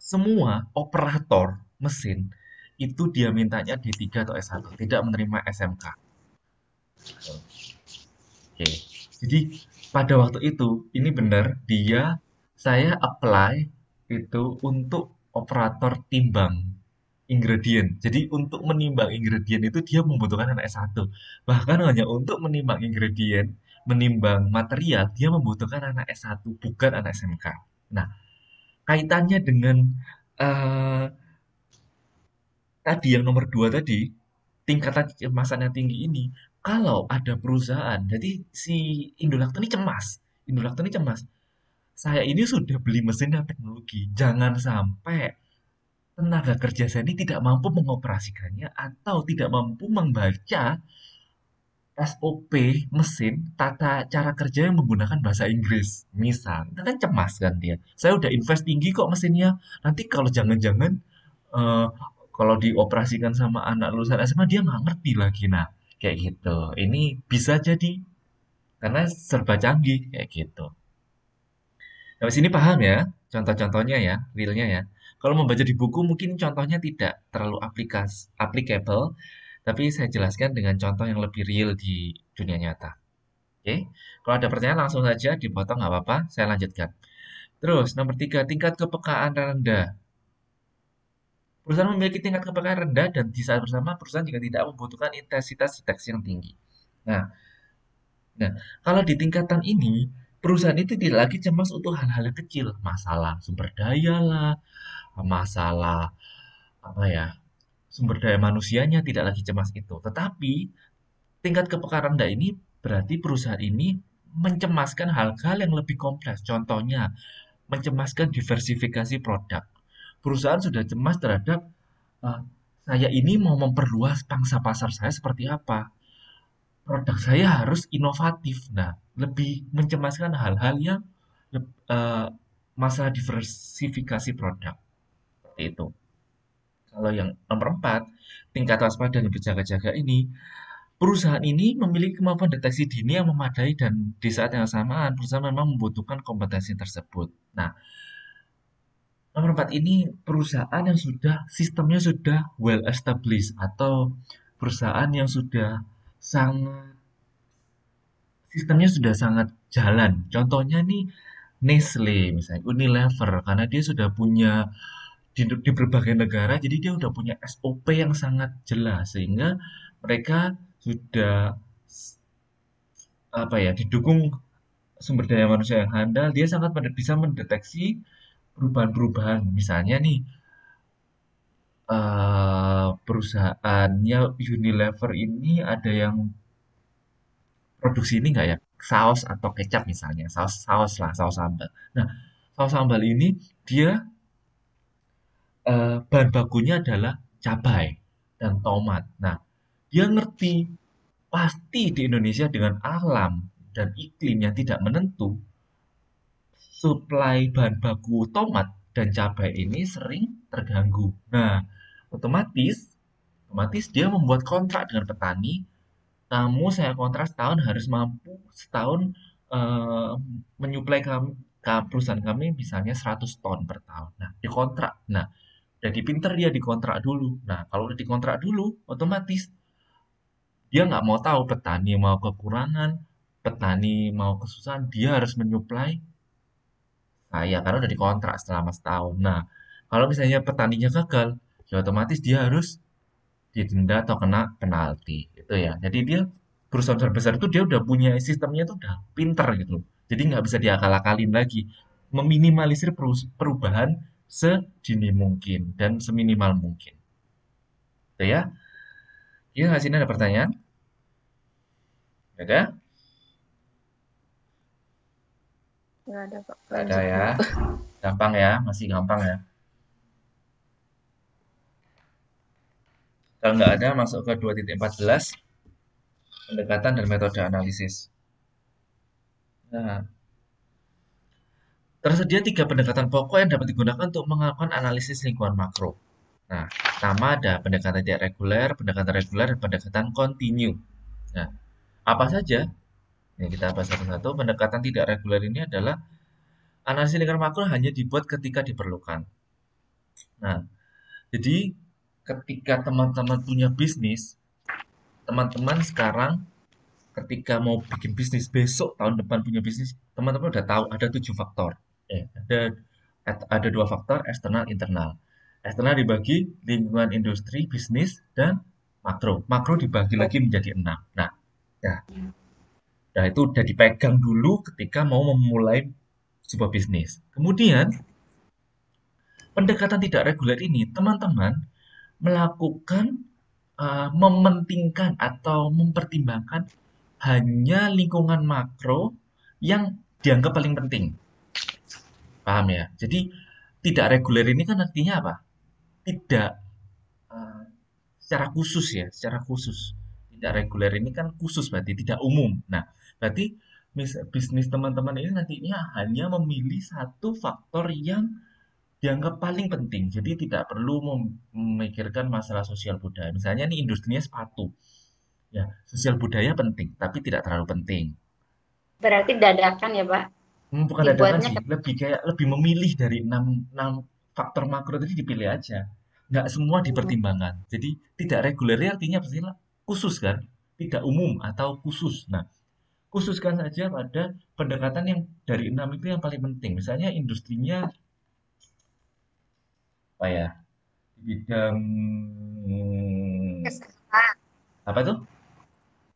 Speaker 1: semua operator mesin itu dia mintanya D3 atau S1, tidak menerima SMK. Oke. Jadi pada waktu itu ini benar dia saya apply itu untuk operator timbang ingredient. Jadi untuk menimbang ingredient itu dia membutuhkan anak S1. Bahkan hanya untuk menimbang ingredient, menimbang material, dia membutuhkan anak S1, bukan anak SMK. Nah, kaitannya dengan uh, tadi yang nomor dua tadi, tingkatan kecemasan tinggi ini, kalau ada perusahaan, jadi si Indolakto ini cemas. Indolakto ini cemas saya ini sudah beli mesin dan teknologi. Jangan sampai tenaga kerja saya ini tidak mampu mengoperasikannya atau tidak mampu membaca SOP mesin tata cara kerja yang menggunakan bahasa Inggris. Misal, kan cemas kan dia. Saya udah invest tinggi kok mesinnya. Nanti kalau jangan-jangan uh, kalau dioperasikan sama anak lulusan SMA dia nggak ngerti lagi. Nah, kayak gitu. Ini bisa jadi karena serba canggih kayak gitu. Nah, sini paham ya contoh-contohnya ya, realnya ya. Kalau membaca di buku mungkin contohnya tidak terlalu aplikas, applicable, tapi saya jelaskan dengan contoh yang lebih real di dunia nyata. Oke, okay? kalau ada pertanyaan langsung saja dipotong nggak apa-apa, saya lanjutkan. Terus nomor tiga tingkat kepekaan rendah. Perusahaan memiliki tingkat kepekaan rendah dan di saat bersama perusahaan juga tidak membutuhkan intensitas deteksi yang tinggi. Nah, nah kalau di tingkatan ini perusahaan itu tidak lagi cemas untuk hal-hal yang kecil, masalah sumber daya lah, masalah apa ya, sumber daya manusianya tidak lagi cemas itu. Tetapi tingkat kepekaan rendah ini berarti perusahaan ini mencemaskan hal-hal yang lebih kompleks. Contohnya, mencemaskan diversifikasi produk. Perusahaan sudah cemas terhadap uh, saya ini mau memperluas pangsa pasar saya seperti apa produk saya harus inovatif. Nah, lebih mencemaskan hal-hal yang uh, masalah diversifikasi produk. Seperti itu. Kalau yang nomor empat, tingkat waspada dan berjaga-jaga ini, perusahaan ini memiliki kemampuan deteksi dini yang memadai dan di saat yang samaan perusahaan memang membutuhkan kompetensi tersebut. Nah, nomor empat ini perusahaan yang sudah sistemnya sudah well established atau perusahaan yang sudah sangat sistemnya sudah sangat jalan. Contohnya nih Nestle misalnya Unilever karena dia sudah punya di, di berbagai negara jadi dia sudah punya SOP yang sangat jelas sehingga mereka sudah apa ya didukung sumber daya manusia yang handal dia sangat bisa mendeteksi perubahan-perubahan misalnya nih uh, perusahaannya Unilever ini ada yang produksi ini nggak ya? Saus atau kecap misalnya, saus saus lah saus sambal. Nah, saus sambal ini dia, uh, bahan bakunya adalah cabai dan tomat. Nah, dia ngerti, pasti di Indonesia dengan alam dan iklim yang tidak menentu, suplai bahan baku tomat dan cabai ini sering terganggu. Nah otomatis otomatis dia membuat kontrak dengan petani kamu saya kontrak setahun harus mampu setahun uh, menyuplai kami ke perusahaan kami misalnya 100 ton per tahun. Nah, dikontrak. Nah, jadi pinter dia dikontrak dulu. Nah, kalau udah dikontrak dulu, otomatis dia nggak mau tahu petani mau kekurangan, petani mau kesusahan, dia harus menyuplai saya nah, karena udah dikontrak selama setahun. Nah, kalau misalnya petaninya gagal, ya otomatis dia harus didenda atau kena penalti gitu ya jadi dia perusahaan besar itu dia udah punya sistemnya itu udah pinter gitu jadi nggak bisa diakal-akalin lagi meminimalisir perubahan sedini mungkin dan seminimal mungkin gitu ya ya hasilnya ada pertanyaan ada
Speaker 2: Nggak ada, Pak. Nggak ada ya.
Speaker 1: Gampang ya, masih gampang ya. Kalau nggak ada, masuk ke 2.14, pendekatan dan metode analisis. Nah, tersedia tiga pendekatan pokok yang dapat digunakan untuk melakukan analisis lingkungan makro. Nah, pertama ada pendekatan tidak reguler, pendekatan reguler, dan pendekatan kontinu. Nah, apa saja? Ini ya, kita bahas satu-satu. Pendekatan tidak reguler ini adalah analisis lingkungan makro hanya dibuat ketika diperlukan. Nah, jadi ketika teman-teman punya bisnis, teman-teman sekarang ketika mau bikin bisnis besok tahun depan punya bisnis, teman-teman udah tahu ada tujuh faktor. Eh, ada ada dua faktor eksternal internal. Eksternal dibagi lingkungan industri, bisnis dan makro. Makro dibagi lagi menjadi enam. Nah, ya. Nah, itu udah dipegang dulu ketika mau memulai sebuah bisnis. Kemudian pendekatan tidak reguler ini, teman-teman melakukan uh, mementingkan atau mempertimbangkan hanya lingkungan makro yang dianggap paling penting. Paham ya? Jadi tidak reguler ini kan artinya apa? Tidak uh, secara khusus ya, secara khusus. Tidak reguler ini kan khusus berarti tidak umum. Nah, berarti bisnis teman-teman ini nantinya hanya memilih satu faktor yang dianggap paling penting. Jadi tidak perlu memikirkan masalah sosial budaya. Misalnya ini industrinya sepatu. Ya, sosial budaya penting, tapi tidak terlalu penting.
Speaker 3: Berarti dadakan ya, Pak?
Speaker 1: Hmm, bukan Dibuatnya dadakan sih, lebih kayak lebih memilih dari enam enam faktor makro tadi dipilih aja. Nggak semua dipertimbangkan. Hmm. Jadi tidak reguler artinya pasti khusus kan? Tidak umum atau khusus. Nah, khususkan saja pada pendekatan yang dari enam itu yang paling penting. Misalnya industrinya apa ya di bidang kesehatan apa tuh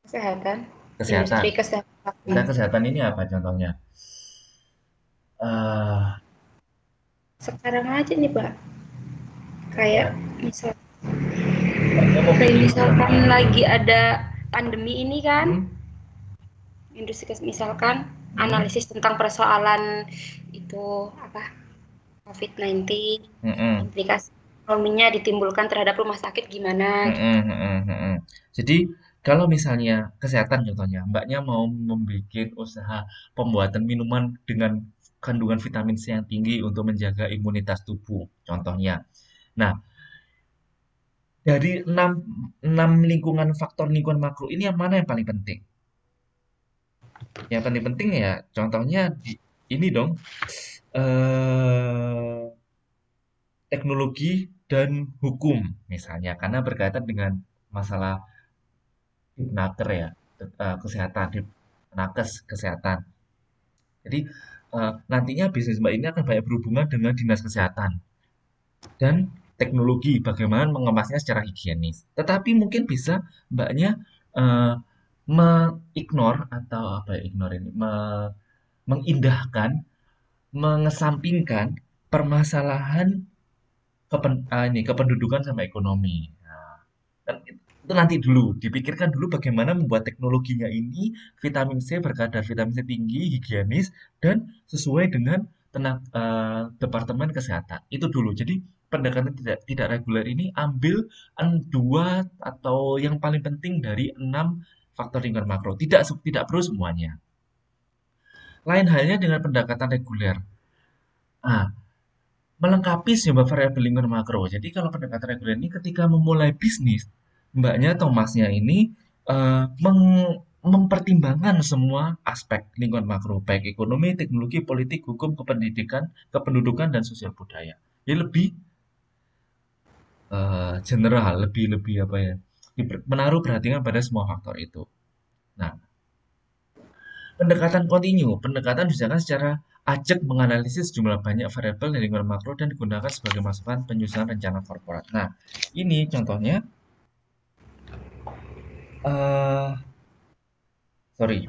Speaker 3: kesehatan kesehatan industri kesehatan
Speaker 1: kesehatan ini apa contohnya uh,
Speaker 3: sekarang aja nih pak kayak ya. misal
Speaker 2: kayak misalkan
Speaker 3: lagi ada pandemi ini kan hmm? industri misalkan analisis tentang persoalan itu apa COVID-19, mm -hmm. implikasi ekonominya ditimbulkan terhadap rumah sakit gimana.
Speaker 1: Gitu. Jadi kalau misalnya kesehatan contohnya, mbaknya mau membuat usaha pembuatan minuman dengan kandungan vitamin C yang tinggi untuk menjaga imunitas tubuh contohnya. Nah, dari enam, enam lingkungan faktor lingkungan makro ini yang mana yang paling penting? Yang paling penting ya contohnya di, ini dong Eh, teknologi dan hukum misalnya karena berkaitan dengan masalah naker ya eh, kesehatan nakes kesehatan jadi eh, nantinya bisnis mbak ini akan banyak berhubungan dengan dinas kesehatan dan teknologi bagaimana mengemasnya secara higienis tetapi mungkin bisa mbaknya mengignore atau apa ya ignore ini mengindahkan mengesampingkan permasalahan kepen, ah, ini kependudukan sama ekonomi. Nah, kan itu nanti dulu dipikirkan dulu bagaimana membuat teknologinya ini vitamin C berkadar vitamin C tinggi, higienis dan sesuai dengan tenaga uh, departemen kesehatan. Itu dulu. Jadi pendekatan tidak tidak reguler ini ambil dua atau yang paling penting dari enam faktor lingkungan makro. Tidak tidak perlu semuanya. Lain halnya dengan pendekatan reguler. Nah, melengkapi sih mbak variabel lingkungan makro. Jadi kalau pendekatan reguler ini ketika memulai bisnis, mbaknya atau masnya ini uh, meng mempertimbangkan semua aspek lingkungan makro, baik ekonomi, teknologi, politik, hukum, kependidikan, kependudukan, dan sosial budaya. Ya lebih uh, general, lebih lebih apa ya, menaruh perhatian pada semua faktor itu. Nah, Pendekatan kontinu. Pendekatan disediakan secara acak, menganalisis jumlah banyak variabel dari lingkungan makro dan digunakan sebagai masukan penyusunan rencana korporat. Nah, ini contohnya. Uh, sorry.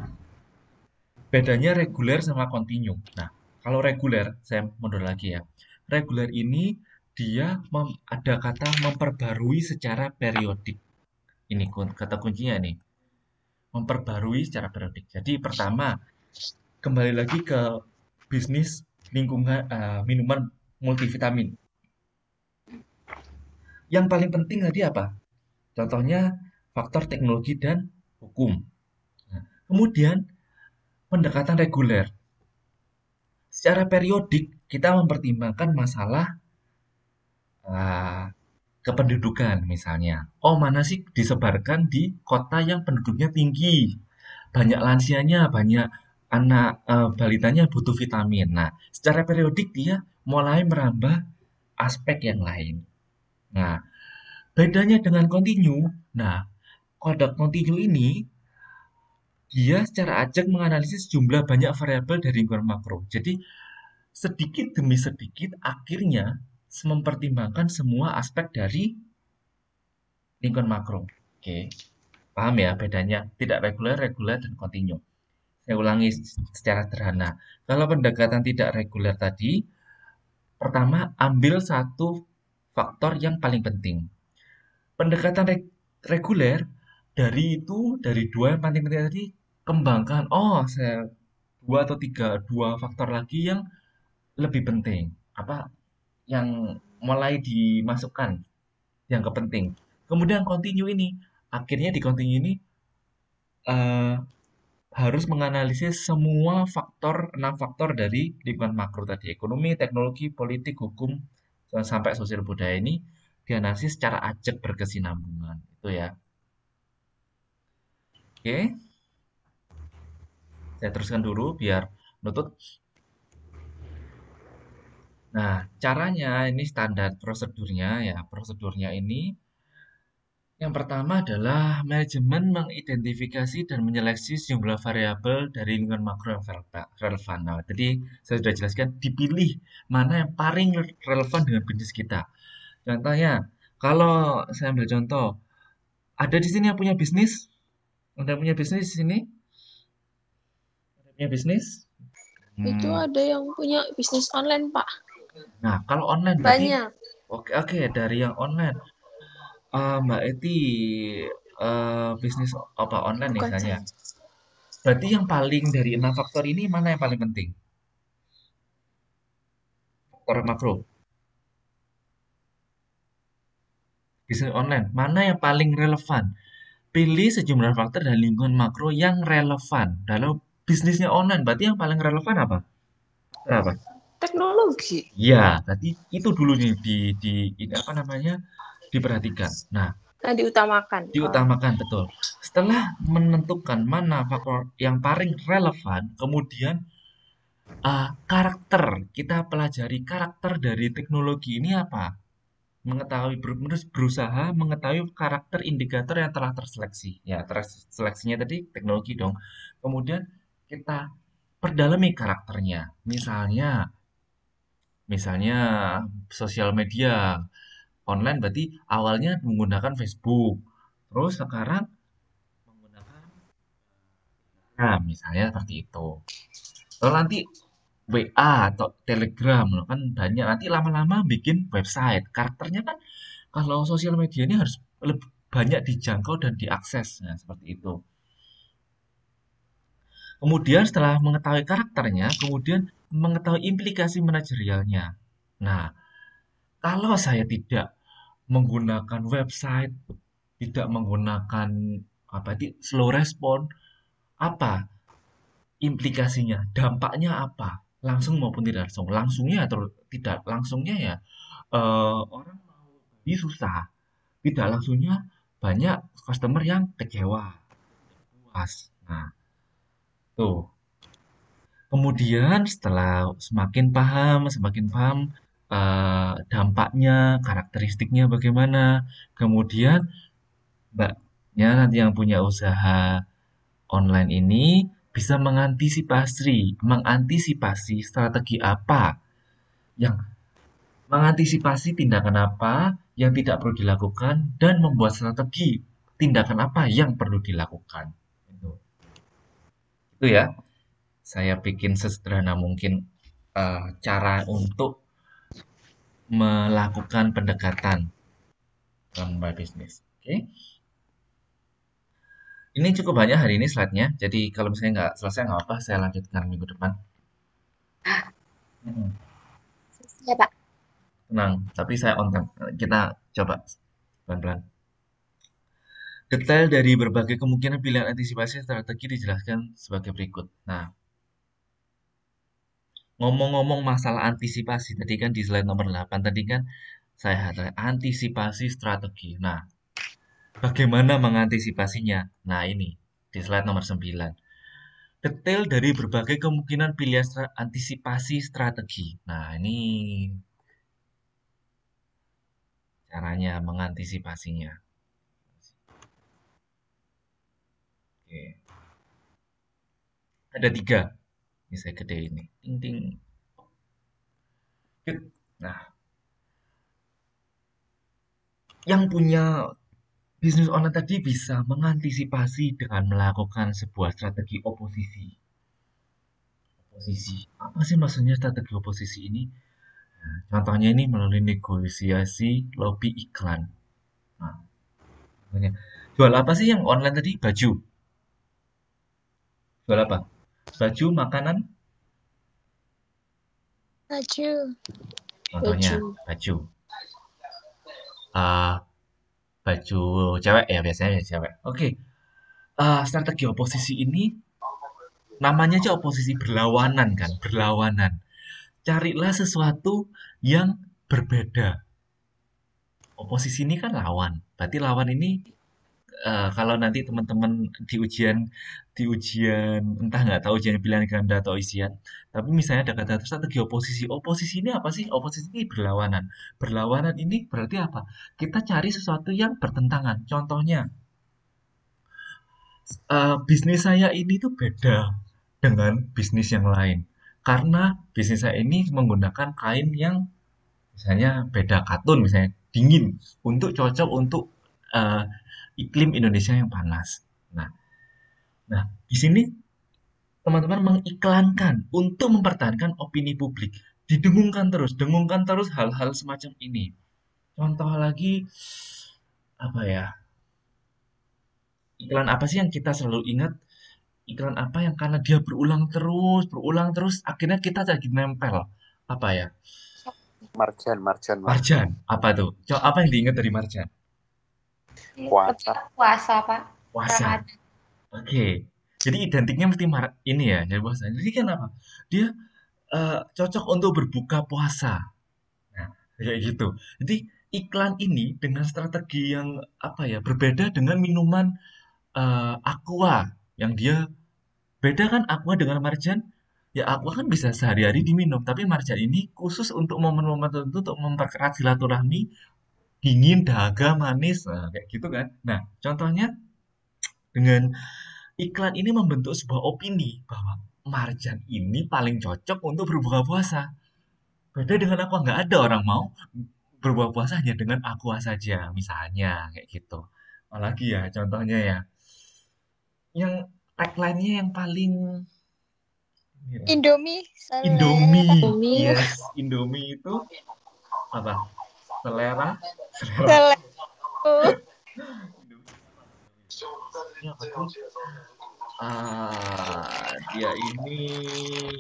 Speaker 1: Bedanya reguler sama kontinu. Nah, kalau reguler, saya mundur lagi ya. Reguler ini dia mem, ada kata memperbarui secara periodik. Ini kata kuncinya nih memperbarui secara periodik. Jadi pertama kembali lagi ke bisnis lingkungan uh, minuman multivitamin. Yang paling penting tadi apa? Contohnya faktor teknologi dan hukum. Nah, kemudian pendekatan reguler. Secara periodik kita mempertimbangkan masalah uh, kependudukan misalnya. Oh, mana sih disebarkan di kota yang penduduknya tinggi. Banyak lansianya, banyak anak e, balitanya butuh vitamin. Nah, secara periodik dia mulai merambah aspek yang lain. Nah, bedanya dengan kontinu, nah, kodok kontinu ini dia secara ajak menganalisis jumlah banyak variabel dari lingkungan makro. Jadi sedikit demi sedikit akhirnya mempertimbangkan semua aspek dari lingkungan makro. Oke, paham ya bedanya tidak reguler, reguler, dan kontinu. Saya ulangi secara sederhana. Kalau pendekatan tidak reguler tadi, pertama ambil satu faktor yang paling penting. Pendekatan re reguler dari itu dari dua yang paling penting tadi kembangkan. Oh, saya dua atau tiga dua faktor lagi yang lebih penting apa yang mulai dimasukkan yang kepenting. Kemudian continue ini, akhirnya di continue ini uh, harus menganalisis semua faktor, enam faktor dari lingkungan makro tadi, ekonomi, teknologi, politik, hukum, sampai sosial budaya ini dianalisis secara acak berkesinambungan. Itu ya. Oke. Saya teruskan dulu biar nutut Nah, caranya ini standar prosedurnya ya. Prosedurnya ini yang pertama adalah manajemen mengidentifikasi dan menyeleksi sejumlah variabel dari lingkungan makro yang relevan. Nah, jadi saya sudah jelaskan dipilih mana yang paling relevan dengan bisnis kita. Contohnya, kalau saya ambil contoh, ada di sini yang punya bisnis, Anda punya bisnis di sini, Ada punya bisnis. Hmm. Itu ada
Speaker 2: yang punya bisnis online, Pak.
Speaker 1: Nah, kalau online berarti Banyak. oke oke dari yang online. Uh, Mbak Eti uh, bisnis apa online Bukan misalnya. Berarti yang paling dari enam faktor ini mana yang paling penting? Faktor makro. Bisnis online, mana yang paling relevan? Pilih sejumlah faktor dan lingkungan makro yang relevan dalam bisnisnya online. Berarti yang paling relevan apa? Apa? teknologi. Iya, tadi itu dulu di, di, di ini apa namanya diperhatikan. Nah, nah diutamakan. Diutamakan oh. betul. Setelah menentukan mana faktor yang paling relevan, kemudian uh, karakter kita pelajari karakter dari teknologi ini apa? Mengetahui terus berusaha mengetahui karakter indikator yang telah terseleksi. Ya, terseleksinya tadi teknologi dong. Kemudian kita perdalami karakternya. Misalnya Misalnya sosial media online berarti awalnya menggunakan Facebook. Terus sekarang menggunakan nah, misalnya seperti itu. Lalu nanti WA atau Telegram loh kan banyak nanti lama-lama bikin website. Karakternya kan kalau sosial media ini harus lebih banyak dijangkau dan diakses nah, seperti itu. Kemudian setelah mengetahui karakternya, kemudian mengetahui implikasi manajerialnya. Nah, kalau saya tidak menggunakan website, tidak menggunakan apa itu slow respon, apa implikasinya, dampaknya apa, langsung maupun tidak langsung, langsungnya atau tidak langsungnya ya uh, orang mau jadi susah, tidak langsungnya banyak customer yang kecewa, puas. Nah, Tuh. Kemudian setelah semakin paham, semakin paham uh, dampaknya, karakteristiknya bagaimana, kemudian Mbaknya nanti yang punya usaha online ini bisa mengantisipasi, mengantisipasi strategi apa yang mengantisipasi tindakan apa yang tidak perlu dilakukan dan membuat strategi tindakan apa yang perlu dilakukan itu ya oh. saya bikin sesederhana mungkin uh, cara untuk melakukan pendekatan dalam bisnis. Oke. Okay. Ini cukup banyak hari ini slide-nya. Jadi kalau misalnya nggak selesai nggak apa, saya lanjutkan minggu depan. Hmm. Iya, Pak. Tenang, tapi saya on time. Kita coba pelan-pelan. Detail dari berbagai kemungkinan pilihan antisipasi strategi dijelaskan sebagai berikut. Nah, ngomong-ngomong masalah antisipasi, tadi kan di slide nomor 8 tadi kan saya ada antisipasi strategi. Nah, bagaimana mengantisipasinya? Nah, ini di slide nomor 9. Detail dari berbagai kemungkinan pilihan stra antisipasi strategi. Nah, ini caranya mengantisipasinya. Oke. Ada tiga. Ini saya gede ini. Ting ting. Nah. Yang punya bisnis online tadi bisa mengantisipasi dengan melakukan sebuah strategi oposisi. Oposisi. Apa sih maksudnya strategi oposisi ini? Nah, contohnya ini melalui negosiasi lobby iklan. Nah, jual apa sih yang online tadi? Baju Jual apa? Baju, makanan?
Speaker 2: Baju. Contohnya baju. baju.
Speaker 1: Uh, baju cewek ya biasanya ya cewek. Oke. Okay. Uh, strategi oposisi ini namanya aja oposisi berlawanan kan, berlawanan. Carilah sesuatu yang berbeda. Oposisi ini kan lawan. Berarti lawan ini Eh, kalau nanti teman-teman di ujian di ujian entah nggak tahu ujian pilihan ganda atau isian tapi misalnya ada kata strategi oposisi oposisi ini apa sih oposisi ini berlawanan berlawanan ini berarti apa kita cari sesuatu yang bertentangan contohnya uh, bisnis saya ini tuh beda dengan bisnis yang lain karena bisnis saya ini menggunakan kain yang misalnya beda katun misalnya dingin untuk cocok untuk uh, iklim Indonesia yang panas. Nah, nah di sini teman-teman mengiklankan untuk mempertahankan opini publik. Didengungkan terus, dengungkan terus hal-hal semacam ini. Contoh lagi apa ya? Iklan apa sih yang kita selalu ingat? Iklan apa yang karena dia berulang terus, berulang terus, akhirnya kita jadi nempel. Apa ya? Marjan, Marjan, Marjan. apa tuh? Apa yang diingat dari Marjan? Puasa.
Speaker 3: Puasa, Pak.
Speaker 1: Puasa. Oke. Okay. Jadi identiknya mesti ini ya, jadi puasa. Jadi kenapa? Dia uh, cocok untuk berbuka puasa. Nah, kayak gitu. Jadi iklan ini dengan strategi yang apa ya, berbeda dengan minuman uh, aqua yang dia beda kan aqua dengan marjan ya aqua kan bisa sehari-hari diminum tapi marjan ini khusus untuk momen-momen tertentu untuk memperkerat silaturahmi dingin, dahaga, manis, nah, kayak gitu kan. Nah, contohnya dengan iklan ini membentuk sebuah opini bahwa marjan ini paling cocok untuk berbuka puasa. Beda dengan aku nggak ada orang mau berbuka puasa hanya dengan aqua saja, misalnya kayak gitu. Apalagi ya contohnya ya. Yang tagline-nya yang paling ya. Indomie. Indomie. Indomie. Yes, Indomie itu apa? Selera selera ah dia ini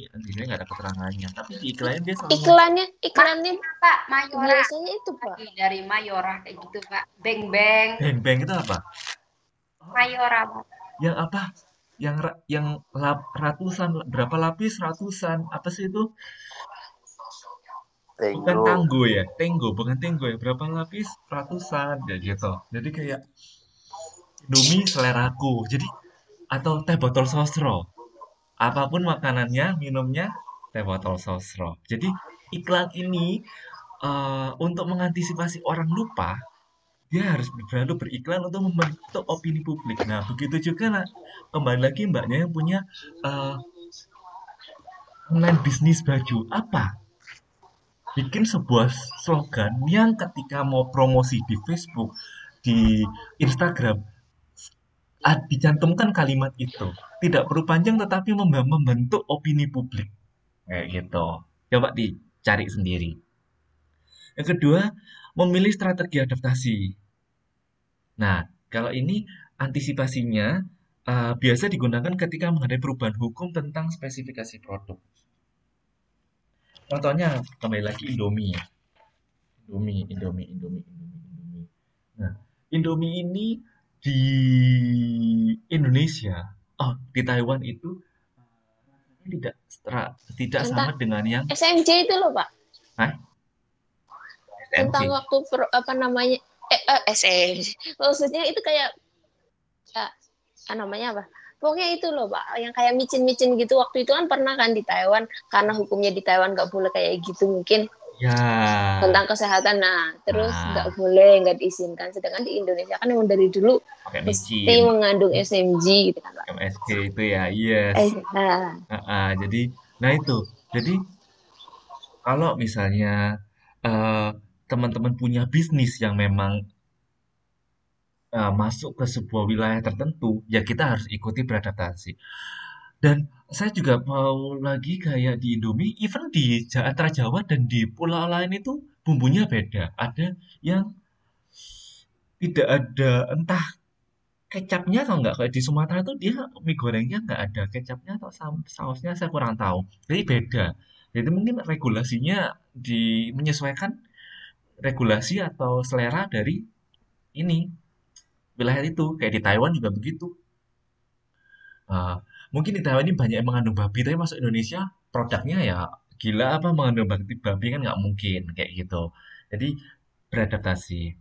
Speaker 1: ini nggak ada keterangannya tapi di iklannya dia selalu... iklannya
Speaker 2: iklannya
Speaker 3: pak Mayora biasanya itu pak dari Mayora kayak gitu pak beng beng
Speaker 1: beng beng itu apa
Speaker 3: Mayora pak
Speaker 1: yang apa yang yang lap, ratusan berapa lapis ratusan apa sih itu Tenggo. Bukan tanggo ya, tenggo, bukan tenggo ya. Berapa lapis? Ratusan ya gitu. Jadi kayak dumi seleraku. Jadi atau teh botol sosro. Apapun makanannya, minumnya teh botol sosro. Jadi iklan ini uh, untuk mengantisipasi orang lupa, dia harus berlalu beriklan untuk membentuk opini publik. Nah, begitu juga nah, kembali lagi mbaknya yang punya uh, eh, online bisnis baju apa bikin sebuah slogan yang ketika mau promosi di Facebook, di Instagram, dicantumkan kalimat itu. Tidak perlu panjang tetapi membentuk opini publik. Kayak gitu. Coba dicari sendiri. Yang kedua, memilih strategi adaptasi. Nah, kalau ini antisipasinya uh, biasa digunakan ketika menghadapi perubahan hukum tentang spesifikasi produk. Contohnya kembali lagi Indomie ya. Indomie, Indomie, Indomie, Indomie, Indomie. Nah, Indomie ini di Indonesia, oh di Taiwan itu eh, tidak setara, tidak Entah. sama dengan yang
Speaker 2: SMJ itu loh pak.
Speaker 1: Hah? SMJ. Tentang
Speaker 2: waktu per, apa namanya eh, eh SMJ, maksudnya itu kayak ya, namanya apa? pokoknya itu loh pak yang kayak micin-micin gitu waktu itu kan pernah kan di Taiwan karena hukumnya di Taiwan nggak boleh kayak gitu mungkin
Speaker 3: ya.
Speaker 1: tentang
Speaker 2: kesehatan nah terus nah. nggak nah. boleh nggak diizinkan sedangkan di Indonesia kan memang dari
Speaker 1: dulu pasti mengandung
Speaker 2: SMG gitu kan
Speaker 1: pak MSK itu ya yes eh, nah. Nah, uh, jadi nah itu jadi kalau misalnya uh, teman-teman punya bisnis yang memang Eh, masuk ke sebuah wilayah tertentu, ya kita harus ikuti beradaptasi. Dan saya juga mau lagi kayak di Indomie, even di antara Jawa dan di pulau lain itu bumbunya beda. Ada yang tidak ada entah kecapnya atau enggak kayak di Sumatera itu dia mie gorengnya enggak ada kecapnya atau sausnya saya kurang tahu jadi beda jadi mungkin regulasinya di menyesuaikan regulasi atau selera dari ini wilayah itu kayak di Taiwan juga begitu uh, mungkin di Taiwan ini banyak yang mengandung babi tapi masuk Indonesia produknya ya gila apa mengandung babi, babi kan nggak mungkin kayak gitu jadi beradaptasi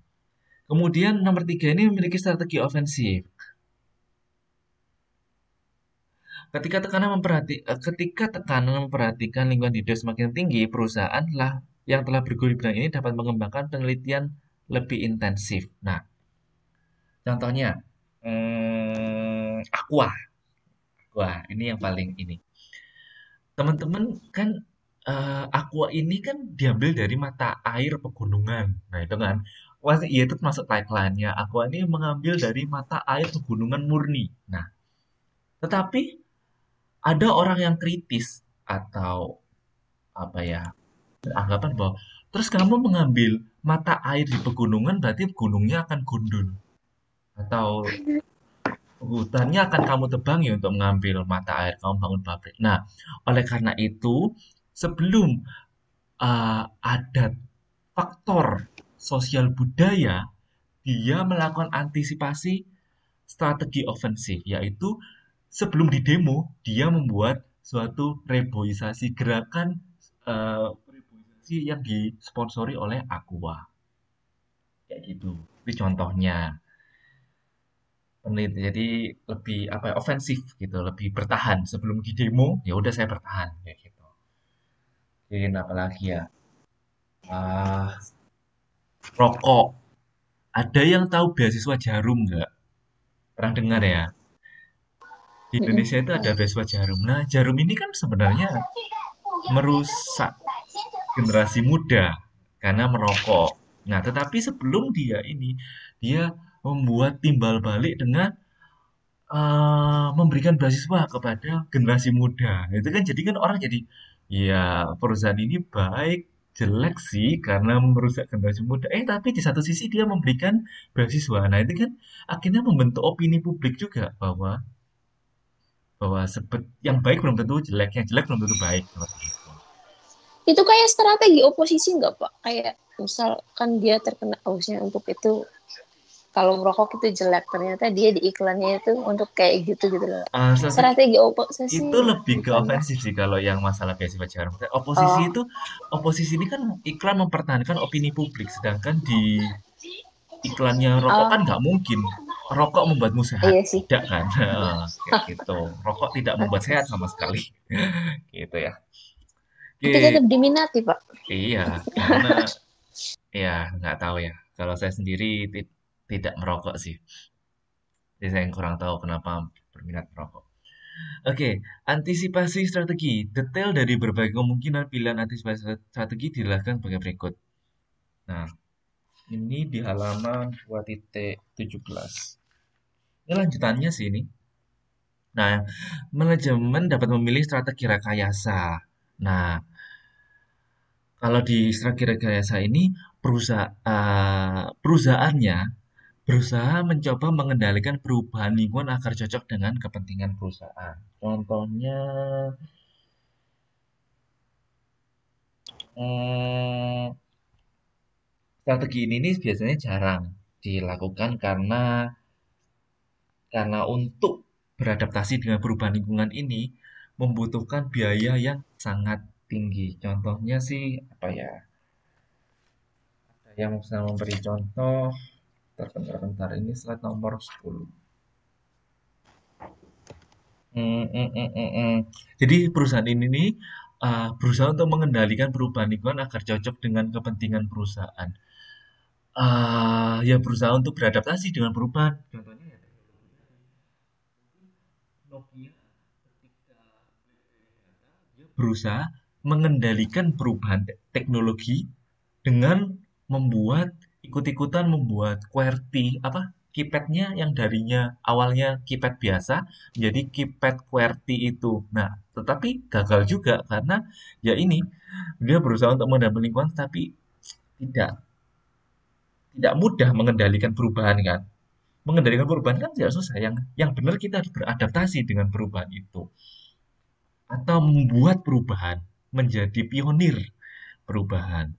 Speaker 1: kemudian nomor tiga ini memiliki strategi ofensif ketika tekanan memperhati eh, ketika tekanan memperhatikan lingkungan hidup semakin tinggi perusahaan lah yang telah bergulir bidang ini dapat mengembangkan penelitian lebih intensif nah Contohnya hmm, aqua. Aqua ini yang paling ini. Teman-teman kan uh, aqua ini kan diambil dari mata air pegunungan. Nah, itu kan Wah, iya itu masuk tagline-nya. Aqua ini mengambil dari mata air pegunungan murni. Nah, tetapi ada orang yang kritis atau apa ya anggapan bahwa terus kamu mengambil mata air di pegunungan berarti gunungnya akan gundul atau hutannya akan kamu tebang ya untuk mengambil mata air kamu bangun pabrik. Nah, oleh karena itu sebelum uh, eh, adat faktor sosial budaya dia melakukan antisipasi strategi ofensif yaitu sebelum didemo dia membuat suatu reboisasi gerakan uh, yang disponsori oleh Aqua kayak gitu itu contohnya menit jadi lebih apa ya, ofensif gitu lebih bertahan sebelum di demo ya udah saya bertahan kayak gitu mungkin apalagi ya uh, rokok ada yang tahu beasiswa jarum nggak pernah dengar ya di Indonesia itu ada beasiswa jarum nah jarum ini kan sebenarnya merusak generasi muda karena merokok nah tetapi sebelum dia ini dia membuat timbal balik dengan uh, memberikan beasiswa kepada generasi muda. Itu kan jadi kan orang jadi ya perusahaan ini baik jelek sih karena merusak generasi muda. Eh tapi di satu sisi dia memberikan beasiswa. Nah itu kan akhirnya membentuk opini publik juga bahwa bahwa sebet yang baik belum tentu jelek, yang jelek belum tentu baik.
Speaker 2: Itu kayak strategi oposisi nggak pak? Kayak misal kan dia terkena oh, ausnya untuk itu kalau merokok itu jelek ternyata dia di iklannya itu untuk kayak gitu gitu loh
Speaker 1: uh, ah, so, strategi
Speaker 2: oposisi itu
Speaker 1: lebih ke ofensif sih kalau yang masalah kayak sifat oposisi oh. itu oposisi ini kan iklan mempertahankan opini publik sedangkan di iklannya rokok kan oh. kan nggak mungkin rokok membuatmu sehat iya sih. tidak kan kayak gitu rokok tidak membuat sehat sama sekali gitu ya okay. itu tetap
Speaker 2: diminati pak iya karena
Speaker 1: ya nggak tahu ya kalau saya sendiri tidak merokok sih. Jadi saya kurang tahu kenapa berminat merokok. Oke, antisipasi strategi. Detail dari berbagai kemungkinan pilihan antisipasi strategi dilakukan sebagai berikut. Nah, ini di halaman 2.17. Ini lanjutannya sih ini. Nah, manajemen dapat memilih strategi rekayasa. Nah, kalau di strategi rekayasa ini perusahaan uh, eh, perusahaannya berusaha mencoba mengendalikan perubahan lingkungan agar cocok dengan kepentingan perusahaan. Contohnya, eh, strategi ini nih biasanya jarang dilakukan karena karena untuk beradaptasi dengan perubahan lingkungan ini membutuhkan biaya yang sangat tinggi. Contohnya sih apa ya? Ada yang bisa memberi contoh bentar, bentar. Ini slide nomor 10. Mm, mm, mm, mm, Jadi perusahaan ini nih uh, berusaha untuk mengendalikan perubahan lingkungan agar cocok dengan kepentingan perusahaan. Uh, ya berusaha untuk beradaptasi dengan perubahan. Contohnya ya Nokia berusaha mengendalikan perubahan teknologi dengan membuat ikut-ikutan membuat QWERTY apa keypadnya yang darinya awalnya keypad biasa menjadi keypad QWERTY itu. Nah, tetapi gagal juga karena ya ini dia berusaha untuk mendapatkan lingkungan tapi tidak tidak mudah mengendalikan perubahan kan. Mengendalikan perubahan kan tidak susah. Yang yang benar kita harus beradaptasi dengan perubahan itu. Atau membuat perubahan menjadi pionir perubahan.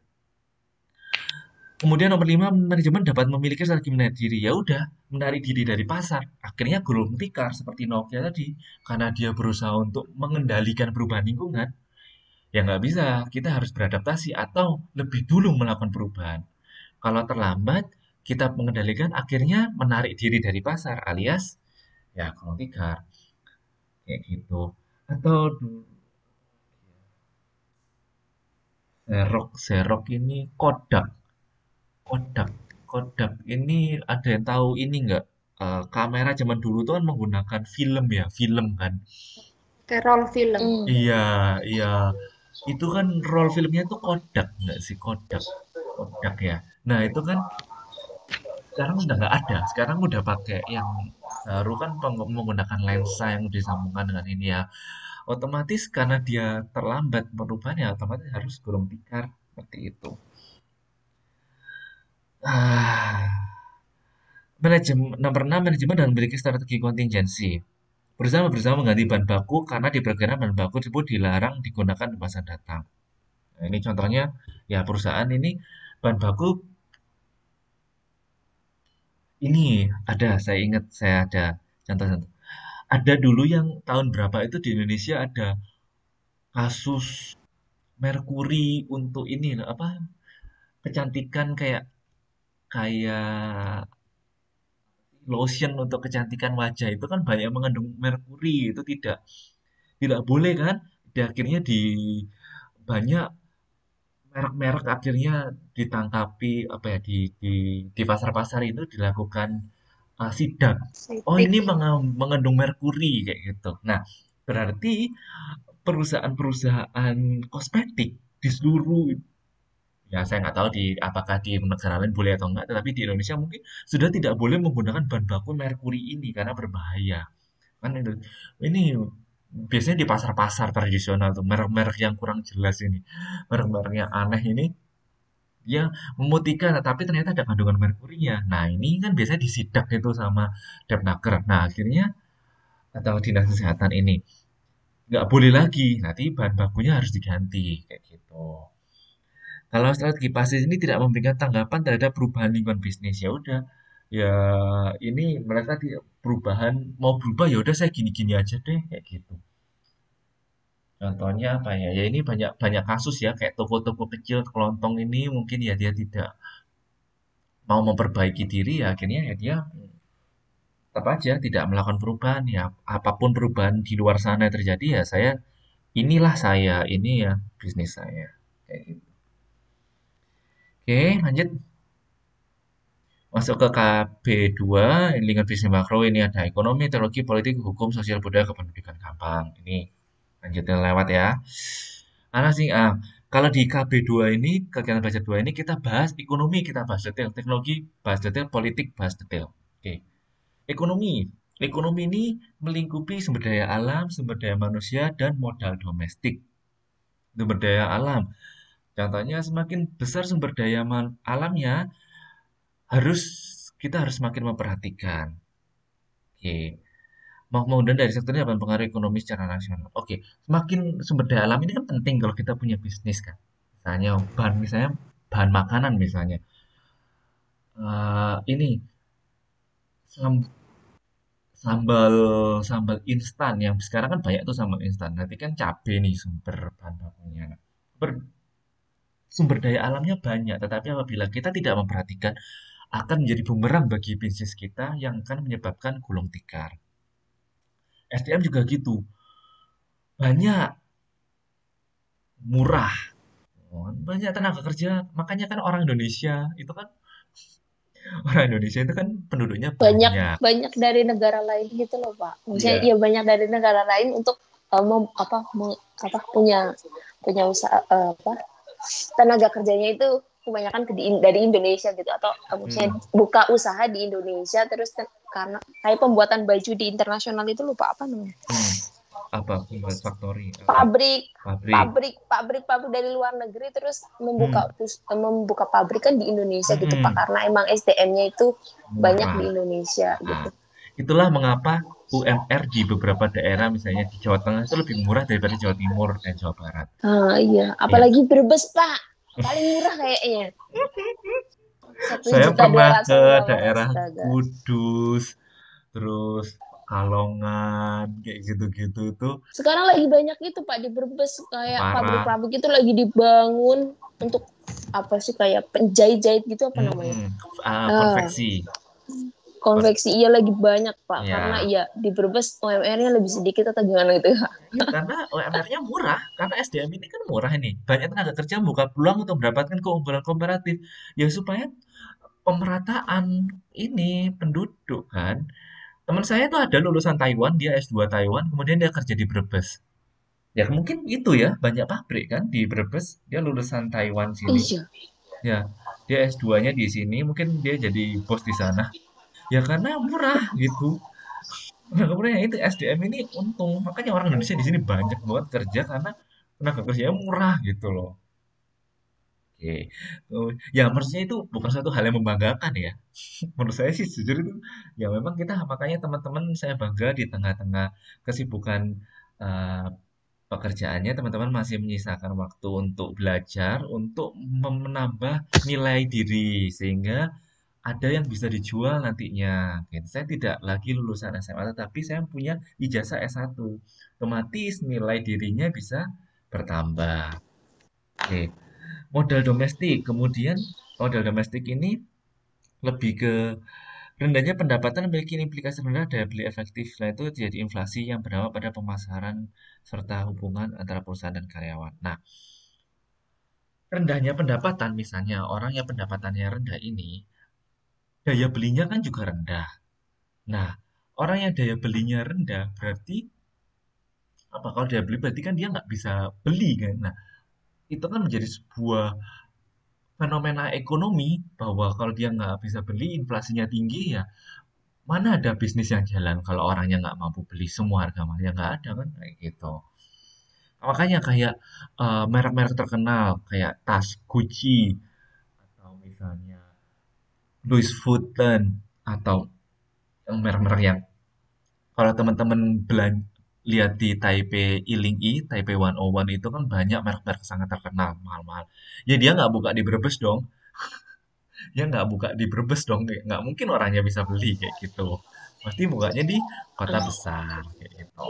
Speaker 1: Kemudian nomor 5 manajemen dapat memiliki strategi menarik diri. Ya udah, menarik diri dari pasar. Akhirnya gulung tikar seperti Nokia tadi karena dia berusaha untuk mengendalikan perubahan lingkungan. Ya nggak bisa, kita harus beradaptasi atau lebih dulu melakukan perubahan. Kalau terlambat, kita mengendalikan akhirnya menarik diri dari pasar alias ya gulung tikar. Kayak gitu. Atau Serok, serok ini kodak Kodak. Kodak ini ada yang tahu ini enggak? Uh, eh, kamera zaman dulu tuh kan menggunakan film ya, film kan.
Speaker 2: Kayak roll film. Hmm.
Speaker 1: Iya, iya. Itu kan roll filmnya itu Kodak enggak sih? Kodak. Kodak ya. Nah, itu kan sekarang udah nggak ada. Sekarang udah pakai yang baru kan menggunakan lensa yang disambungkan dengan ini ya otomatis karena dia terlambat perubahannya otomatis harus gulung tikar seperti itu Ah. manajemen nomor 6 manajemen dan memiliki strategi kontingensi. Perusahaan berusaha mengganti bahan baku karena diperkirakan bahan baku tersebut dilarang digunakan di masa datang. Nah, ini contohnya ya perusahaan ini bahan baku ini ada saya ingat saya ada contoh-contoh. Ada dulu yang tahun berapa itu di Indonesia ada kasus merkuri untuk ini apa kecantikan kayak kayak lotion untuk kecantikan wajah itu kan banyak mengandung merkuri itu tidak tidak boleh kan dan akhirnya di banyak merek-merek akhirnya ditangkapi apa ya di di di pasar-pasar itu dilakukan uh, ah, sidang oh ini mengandung merkuri kayak gitu nah berarti perusahaan-perusahaan kosmetik di seluruh ya saya nggak tahu di apakah di negara lain boleh atau enggak, tetapi di Indonesia mungkin sudah tidak boleh menggunakan bahan baku merkuri ini karena berbahaya. Kan itu ini biasanya di pasar-pasar tradisional tuh merek-merek yang kurang jelas ini, merek-merek yang aneh ini yang memutihkan tapi ternyata ada kandungan merkurinya. Nah, ini kan biasanya disidak itu sama Depnaker. Nah, akhirnya atau dinas kesehatan ini nggak boleh lagi. Nanti bahan bakunya harus diganti kayak gitu. Kalau strategi pasif ini tidak memberikan tanggapan terhadap perubahan lingkungan bisnis, ya udah ya ini mereka di perubahan mau berubah ya udah saya gini-gini aja deh kayak gitu. Contohnya apa ya? Ya ini banyak banyak kasus ya kayak toko-toko kecil kelontong ini mungkin ya dia tidak mau memperbaiki diri ya akhirnya ya dia tetap aja tidak melakukan perubahan ya apapun perubahan di luar sana yang terjadi ya saya inilah saya ini ya bisnis saya kayak gitu. Oke, lanjut. Masuk ke KB2, lingkungan bisnis makro, ini ada ekonomi, teknologi, politik, hukum, sosial, budaya, kependudukan gampang. Ini lanjutin lewat ya. sih ah? kalau di KB2 ini, kegiatan belajar 2 ini kita bahas ekonomi, kita bahas detail, teknologi, bahas detail, politik, bahas detail. Oke. Ekonomi. Ekonomi ini melingkupi sumber daya alam, sumber daya manusia, dan modal domestik. Sumber daya alam Contohnya semakin besar sumber daya alamnya harus kita harus semakin memperhatikan. Oke. Okay. Mau kemudian dari sektor ini apa pengaruh ekonomi secara nasional. Oke, okay. semakin sumber daya alam ini kan penting kalau kita punya bisnis kan. Misalnya bahan misalnya bahan makanan misalnya. Uh, ini sambal sambal instan yang sekarang kan banyak tuh sambal instan. Nanti kan cabe nih sumber bahan bakunya sumber daya alamnya banyak, tetapi apabila kita tidak memperhatikan, akan menjadi bumerang bagi bisnis kita yang akan menyebabkan gulung tikar. SDM juga gitu. Banyak murah, banyak tenaga kerja, makanya kan orang Indonesia itu kan orang Indonesia itu kan penduduknya banyak banyak,
Speaker 2: banyak dari negara lain gitu loh pak maksudnya yeah. ya iya, banyak dari negara lain untuk uh, apa, mem, apa punya punya usaha uh, apa tenaga kerjanya itu kebanyakan ke di, dari Indonesia gitu atau maksudnya hmm. buka usaha di Indonesia terus ten, kan, karena kayak pembuatan baju di internasional itu lupa apa namanya hmm.
Speaker 1: apa pembuat factory pabrik pabrik pabrik
Speaker 2: pabrik pabrik dari luar negeri terus membuka hmm. membuka pabrik kan di Indonesia hmm. gitu pak hmm. karena emang SDM-nya itu Murah. banyak di Indonesia gitu
Speaker 1: nah, Itulah mengapa UMR di beberapa daerah misalnya di Jawa Tengah itu lebih murah daripada Jawa Timur dan Jawa Barat.
Speaker 2: Ah iya, iya. apalagi ya. Brebes Pak paling murah kayaknya. saya pernah ke
Speaker 1: daerah Astaga. Kudus, terus Kalongan kayak gitu-gitu tuh.
Speaker 2: Sekarang lagi banyak itu Pak di Brebes kayak pabrik-pabrik itu lagi dibangun untuk apa sih kayak penjahit-jahit gitu apa namanya?
Speaker 1: Hmm, uh, konveksi. Uh,
Speaker 2: konveksi iya lagi banyak pak ya. karena iya di Brebes UMR-nya lebih sedikit atau gimana gitu ya, karena
Speaker 1: UMR-nya murah karena SDM ini kan murah ini banyak tenaga kerja buka peluang untuk mendapatkan keunggulan komparatif ya supaya pemerataan ini penduduk kan teman saya itu ada lulusan Taiwan dia S2 Taiwan kemudian dia kerja di Brebes ya mungkin itu ya banyak pabrik kan di Brebes dia lulusan Taiwan sini iya. ya dia S2-nya di sini mungkin dia jadi bos di sana ya karena murah gitu nah kemudian itu SDM ini untung makanya orang Indonesia di sini banyak banget kerja karena tenaga kerjanya murah gitu loh Oke, okay. ya maksudnya itu bukan satu hal yang membanggakan ya. Menurut saya sih jujur itu ya memang kita makanya teman-teman saya bangga di tengah-tengah kesibukan uh, pekerjaannya teman-teman masih menyisakan waktu untuk belajar, untuk menambah nilai diri sehingga ada yang bisa dijual nantinya. Gitu. Saya tidak lagi lulusan SMA, tetapi saya punya ijazah S1. Otomatis nilai dirinya bisa bertambah. Oke. Modal domestik, kemudian modal domestik ini lebih ke rendahnya pendapatan memiliki implikasi rendah daya beli efektif. Nah, itu jadi inflasi yang berdampak pada pemasaran serta hubungan antara perusahaan dan karyawan. Nah, rendahnya pendapatan misalnya orang yang pendapatannya rendah ini daya belinya kan juga rendah. Nah, orang yang daya belinya rendah berarti apa kalau daya beli berarti kan dia nggak bisa beli kan. Nah, itu kan menjadi sebuah fenomena ekonomi bahwa kalau dia nggak bisa beli inflasinya tinggi ya mana ada bisnis yang jalan kalau orangnya nggak mampu beli semua harga mahal ya nggak ada kan kayak gitu makanya kayak eh, merek-merek uh, terkenal kayak tas Gucci atau misalnya Louis Vuitton atau merek-merek yang kalau teman-teman lihat di Taipei Ilingi, Taipei 101 itu kan banyak merek-merek sangat terkenal, mahal-mahal. Ya dia nggak buka di Brebes dong. dia nggak buka di Brebes dong, nggak mungkin orangnya bisa beli kayak gitu. Pasti bukanya di kota besar kayak gitu.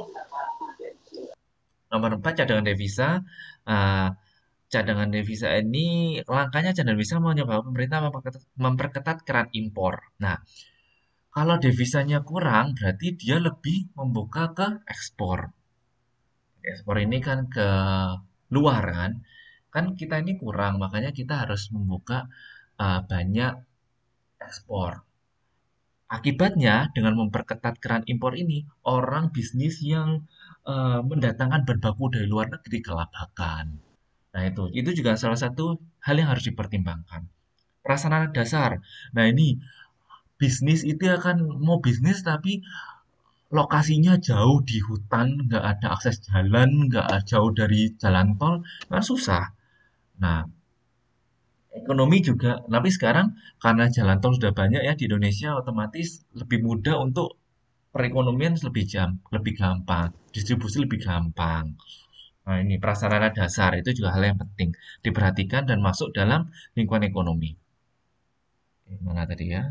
Speaker 1: Nomor 4 cadangan devisa uh, cadangan devisa ini langkahnya cadangan devisa menyebabkan pemerintah memperketat, memperketat keran impor. Nah, kalau devisanya kurang berarti dia lebih membuka ke ekspor. Ekspor ini kan ke luar kan. Kan kita ini kurang makanya kita harus membuka uh, banyak ekspor. Akibatnya dengan memperketat keran impor ini orang bisnis yang uh, mendatangkan berbaku dari luar negeri kelabakan Nah itu, itu juga salah satu hal yang harus dipertimbangkan. Prasarana dasar. Nah ini bisnis itu akan mau bisnis tapi lokasinya jauh di hutan, nggak ada akses jalan, nggak jauh dari jalan tol, kan susah. Nah, ekonomi juga, tapi sekarang karena jalan tol sudah banyak ya di Indonesia, otomatis lebih mudah untuk perekonomian lebih jam, lebih gampang, distribusi lebih gampang. Nah, ini prasarana dasar itu juga hal yang penting diperhatikan dan masuk dalam lingkungan ekonomi. Mana tadi ya?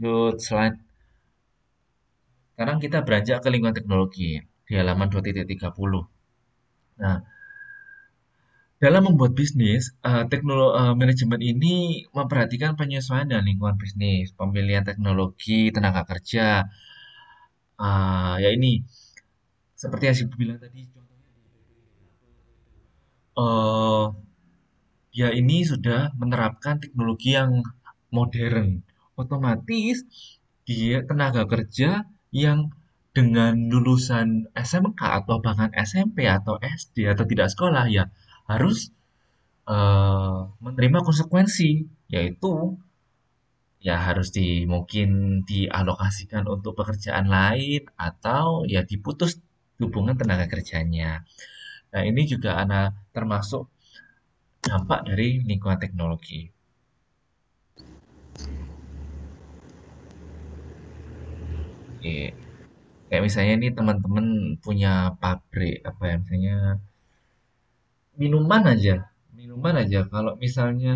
Speaker 1: Good slide. Sekarang kita beranjak ke lingkungan teknologi di halaman 2.30. Nah, dalam membuat bisnis, uh, eh, teknologi uh, eh, manajemen ini memperhatikan penyesuaian dan lingkungan bisnis, pemilihan teknologi, tenaga kerja. Uh, ya ini seperti yang saya bilang tadi Eh, ya dia ini sudah menerapkan teknologi yang modern. Otomatis dia tenaga kerja yang dengan lulusan SMK atau bahkan SMP atau SD atau tidak sekolah ya harus uh, menerima konsekuensi yaitu ya harus di mungkin dialokasikan untuk pekerjaan lain atau ya diputus hubungan tenaga kerjanya. Nah, ini juga ana termasuk dampak dari lingkungan teknologi. Oke. Kayak misalnya ini teman-teman punya pabrik apa ya misalnya minuman aja, minuman aja kalau misalnya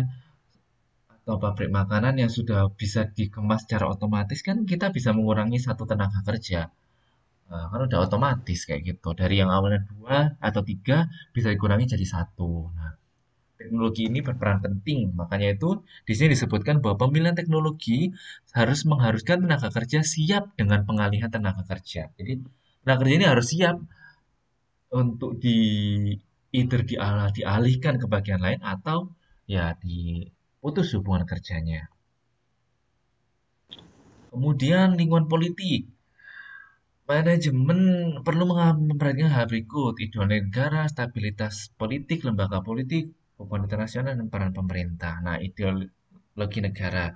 Speaker 1: atau pabrik makanan yang sudah bisa dikemas secara otomatis kan kita bisa mengurangi satu tenaga kerja. Nah, kan udah otomatis kayak gitu. Dari yang awalnya dua atau tiga bisa dikurangi jadi satu. Nah, teknologi ini berperan penting. Makanya itu di sini disebutkan bahwa pemilihan teknologi harus mengharuskan tenaga kerja siap dengan pengalihan tenaga kerja. Jadi tenaga kerja ini harus siap untuk di either dialah, dialihkan ke bagian lain atau ya diputus hubungan kerjanya. Kemudian lingkungan politik Manajemen perlu memperhatikan hal berikut: ideologi negara, stabilitas politik, lembaga politik, hubungan internasional, dan peran pemerintah. Nah, ideologi negara.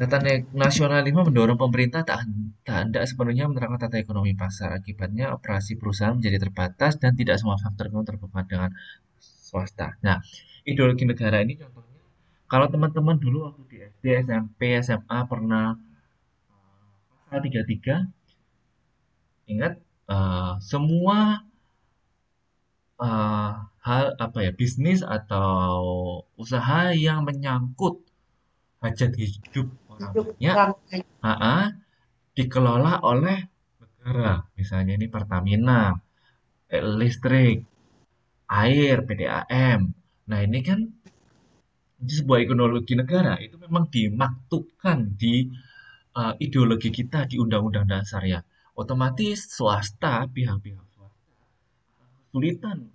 Speaker 1: Tata nasionalisme mendorong pemerintah tak, tak hendak sepenuhnya menerapkan tata ekonomi pasar. Akibatnya operasi perusahaan menjadi terbatas dan tidak semua faktor ekonomi terbuka dengan swasta. Nah, ideologi negara ini contohnya kalau teman-teman dulu waktu di SD, SMP, SMA pernah pasal 33 ingat uh, semua uh, hal apa ya bisnis atau usaha yang menyangkut hajat hidup orang banyak uh -uh, dikelola oleh negara misalnya ini Pertamina eh, listrik air PDAM nah ini kan sebuah ekonomi negara itu memang dimaktubkan di uh, ideologi kita di Undang-Undang Dasar ya. Otomatis swasta, pihak-pihak swasta kesulitan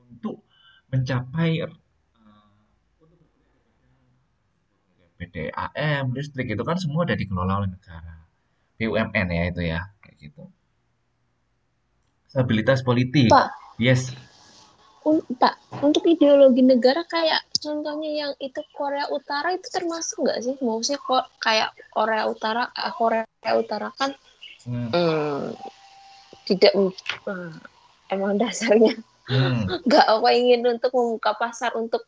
Speaker 1: untuk mencapai uh, eh, PDAM, listrik itu kan semua dari dikelola oleh negara. BUMN ya itu ya, kayak gitu. Stabilitas politik. Pak. Yes.
Speaker 2: Pak, Untuk ideologi negara kayak contohnya yang itu Korea Utara itu termasuk nggak sih? Maksudnya kok kayak Korea Utara, eh, Korea Utara kan hmm. Hmm, tidak hmm, emang dasarnya hmm. nggak hmm. apa ingin untuk membuka pasar untuk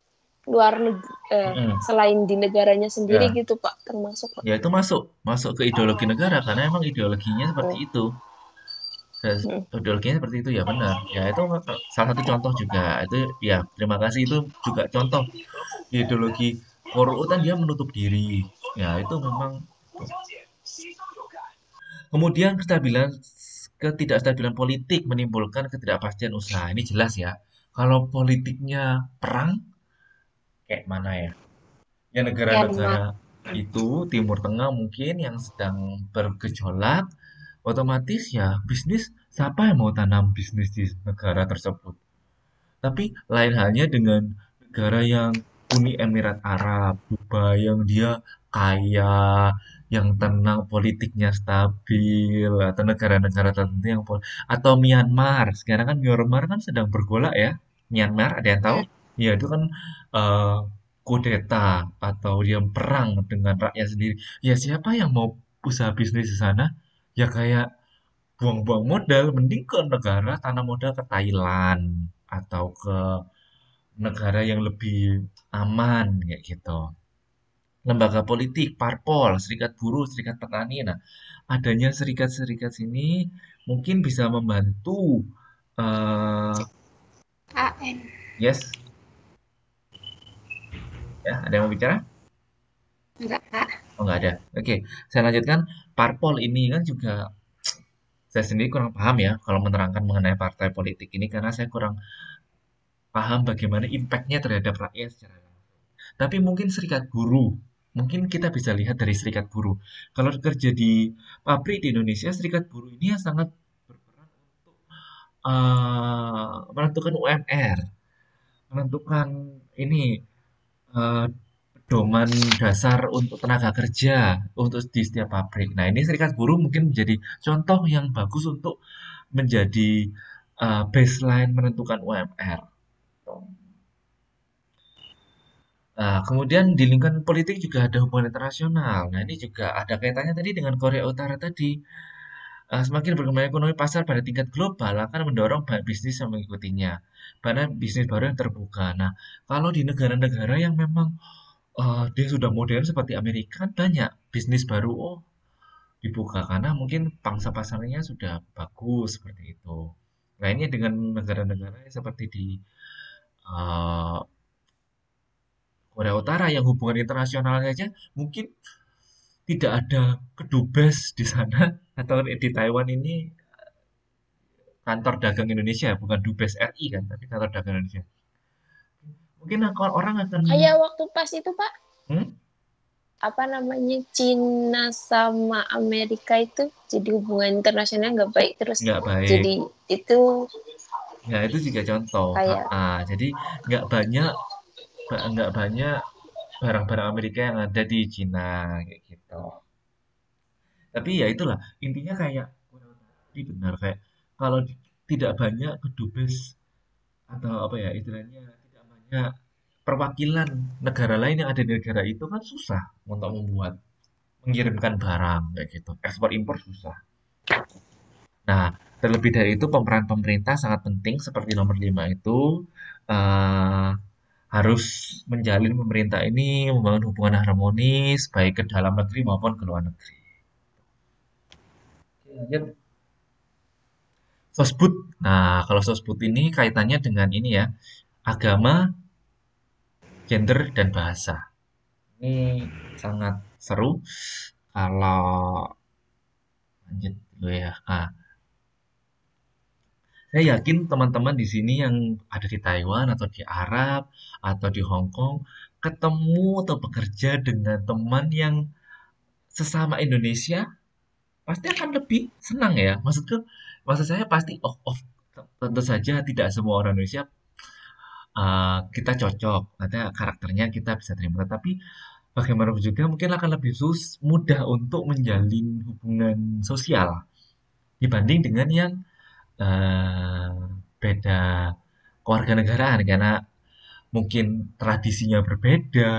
Speaker 2: luar negeri eh, hmm. selain di negaranya sendiri ya. gitu pak termasuk pak.
Speaker 1: ya itu masuk masuk ke ideologi oh. negara karena emang ideologinya seperti oh. itu Dolkin seperti itu ya benar. Ya itu salah satu contoh juga. Itu ya terima kasih itu juga contoh ideologi Korutan dia menutup diri. Ya itu memang Kemudian kestabilan ketidakstabilan politik menimbulkan ketidakpastian usaha. Ini jelas ya. Kalau politiknya perang kayak mana ya? Ya, ya negara-negara itu Timur Tengah mungkin yang sedang bergejolak otomatis ya bisnis siapa yang mau tanam bisnis di negara tersebut tapi lain halnya dengan negara yang Uni Emirat Arab Dubai yang dia kaya yang tenang politiknya stabil atau negara-negara tertentu yang atau Myanmar sekarang kan Myanmar kan sedang bergolak ya Myanmar ada yang tahu ya itu kan uh, kudeta atau dia perang dengan rakyat sendiri ya siapa yang mau usaha bisnis di sana ya kayak buang-buang modal mending ke negara tanah modal ke Thailand atau ke negara yang lebih aman kayak gitu lembaga politik, parpol, serikat buruh, serikat petani. Nah, adanya serikat-serikat sini mungkin bisa membantu uh, eh, AN. Yes. Ya, ada yang mau bicara? Enggak, Oh, enggak ada. Oke, okay. saya lanjutkan parpol ini kan juga saya sendiri kurang paham ya kalau menerangkan mengenai partai politik ini karena saya kurang paham bagaimana impactnya terhadap rakyat secara langsung. Tapi mungkin serikat buruh, mungkin kita bisa lihat dari serikat buruh. Kalau kerja di pabrik di Indonesia, serikat buruh ini yang sangat berperan untuk uh, menentukan UMR, menentukan ini uh, doman dasar untuk tenaga kerja untuk di setiap pabrik. Nah, ini serikat buruh mungkin menjadi contoh yang bagus untuk menjadi uh, baseline menentukan UMR. Uh, eh, kemudian di lingkungan politik juga ada hubungan internasional. Nah, ini juga ada kaitannya tadi dengan Korea Utara tadi. Uh, semakin berkembangnya ekonomi pasar pada tingkat global akan mendorong bisnis yang mengikutinya. Pada bisnis baru yang terbuka. Nah, kalau di negara-negara yang memang uh, dia sudah modern seperti Amerika banyak bisnis baru oh dibuka karena mungkin pangsa pasarnya sudah bagus seperti itu lainnya nah, dengan negara-negara seperti di uh, Korea Utara yang hubungan internasionalnya aja mungkin tidak ada kedubes di sana atau di Taiwan ini eh, kantor dagang Indonesia bukan dubes RI kan tapi kantor dagang Indonesia mungkin kalau orang akan kayak
Speaker 2: waktu pas itu pak hmm? apa namanya Cina sama Amerika itu jadi hubungan internasional nggak baik terus nggak baik jadi itu
Speaker 1: ya itu juga contoh kayak... ah, jadi nggak banyak nggak banyak barang-barang Amerika yang ada di Cina kayak gitu tapi ya itulah intinya kayak ini benar kayak kalau tidak banyak kedubes atau apa ya istilahnya misalnya perwakilan negara lain yang ada di negara itu kan susah untuk membuat mengirimkan barang kayak gitu ekspor impor susah nah terlebih dari itu pemeran pemerintah sangat penting seperti nomor 5 itu uh, harus menjalin pemerintah ini membangun hubungan harmonis baik ke dalam negeri maupun ke luar negeri sosbud nah kalau sosbud ini kaitannya dengan ini ya agama, gender, dan bahasa. Ini sangat seru. Kalau lanjut dulu ya. Ah. Saya yakin teman-teman di sini yang ada di Taiwan atau di Arab atau di Hong Kong ketemu atau bekerja dengan teman yang sesama Indonesia pasti akan lebih senang ya. Maksudku, maksud saya pasti of, oh, of oh, tentu saja tidak semua orang Indonesia Eh, kita cocok, ada karakternya kita bisa terima. Tapi bagaimana juga mungkin akan lebih sus mudah untuk menjalin hubungan sosial dibanding dengan yang uh, beda negaraan karena mungkin tradisinya berbeda,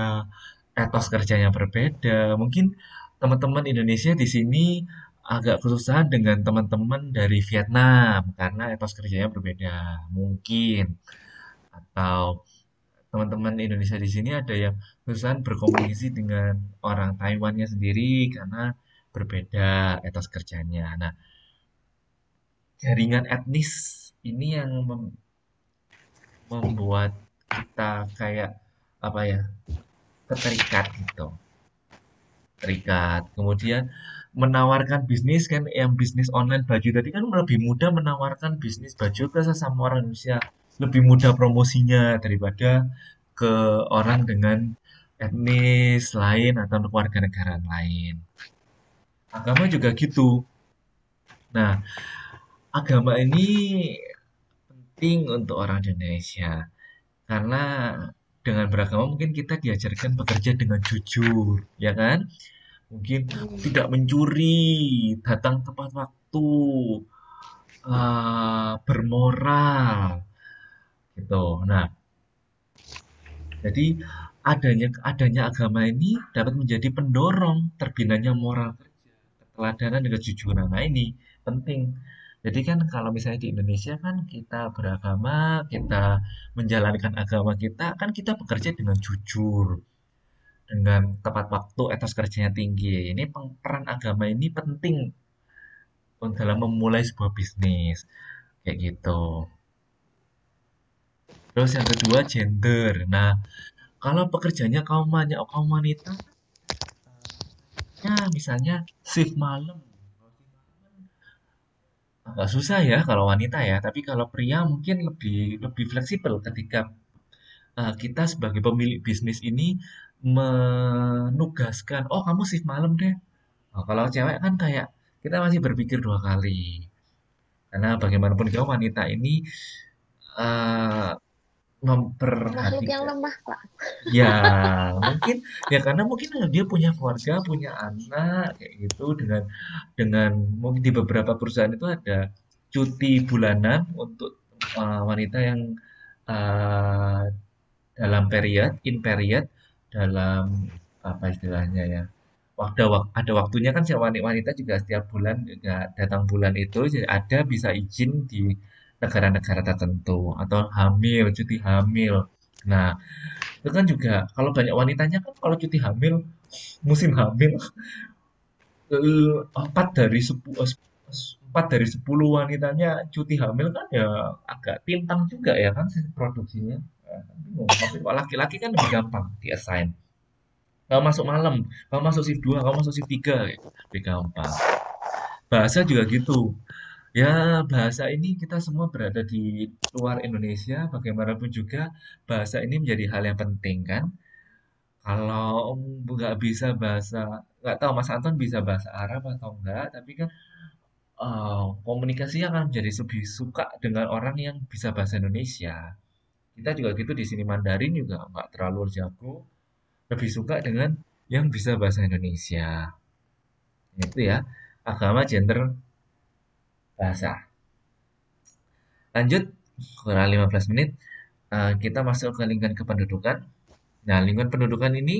Speaker 1: etos kerjanya berbeda. Mungkin teman-teman Indonesia di sini agak kesusahan dengan teman-teman dari Vietnam karena etos kerjanya berbeda. Mungkin atau teman-teman Indonesia di sini ada yang misalkan berkomunikasi dengan orang Taiwannya sendiri karena berbeda etos kerjanya. Nah, jaringan etnis ini yang mem membuat kita kayak apa ya keterikat gitu terikat kemudian menawarkan bisnis kan yang bisnis online baju tadi kan lebih mudah menawarkan bisnis baju ke sesama orang Indonesia lebih mudah promosinya daripada ke orang dengan etnis lain atau warga negara lain. Agama juga gitu. Nah, agama ini penting untuk orang Indonesia karena dengan beragama mungkin kita diajarkan bekerja dengan jujur, ya kan? Mungkin hmm. tidak mencuri, datang tepat waktu, uh, bermoral, gitu nah jadi adanya adanya agama ini dapat menjadi pendorong terbinanya moral kerja, keteladanan dan kejujuran. Nah ini penting. Jadi kan kalau misalnya di Indonesia kan kita beragama, kita menjalankan agama kita, kan kita bekerja dengan jujur, dengan tepat waktu, etos kerjanya tinggi. Ini peran agama ini penting dalam memulai sebuah bisnis kayak gitu. Terus yang kedua gender. Nah, kalau pekerjaannya kaum banyak oh, kaum wanita, ya misalnya shift malam agak susah ya kalau wanita ya tapi kalau pria mungkin lebih lebih fleksibel ketika uh, kita sebagai pemilik bisnis ini menugaskan oh kamu shift malam deh nah, kalau cewek kan kayak kita masih berpikir dua kali karena bagaimanapun juga wanita ini uh, memperhatikan yang lemah pak ya mungkin ya karena mungkin dia punya keluarga punya anak kayak gitu dengan dengan mungkin di beberapa perusahaan itu ada cuti bulanan untuk uh, wanita yang uh, dalam period in period dalam apa istilahnya ya ada ada waktunya kan si wanita juga setiap bulan juga datang bulan itu jadi ada bisa izin di negara-negara tertentu atau hamil cuti hamil nah itu kan juga kalau banyak wanitanya kan kalau cuti hamil musim hamil eh, empat dari sepuluh eh, empat dari sepuluh wanitanya cuti hamil kan ya agak timpang juga ya kan sisi produksinya tapi nah, kalau laki-laki kan lebih gampang di assign kalau masuk malam kalau masuk shift dua, kalau masuk shift tiga, lebih gampang bahasa juga gitu Ya, bahasa ini kita semua berada di luar Indonesia, bagaimanapun juga bahasa ini menjadi hal yang penting kan. Kalau nggak bisa bahasa, nggak tahu Mas Anton bisa bahasa Arab atau enggak, tapi kan uh, komunikasi akan menjadi lebih suka dengan orang yang bisa bahasa Indonesia. Kita juga gitu di sini Mandarin juga nggak terlalu jago, lebih suka dengan yang bisa bahasa Indonesia. Itu ya, agama, gender, bahasa. Lanjut, kurang 15 menit, eh, kita masuk ke lingkungan kependudukan. Nah, lingkungan pendudukan ini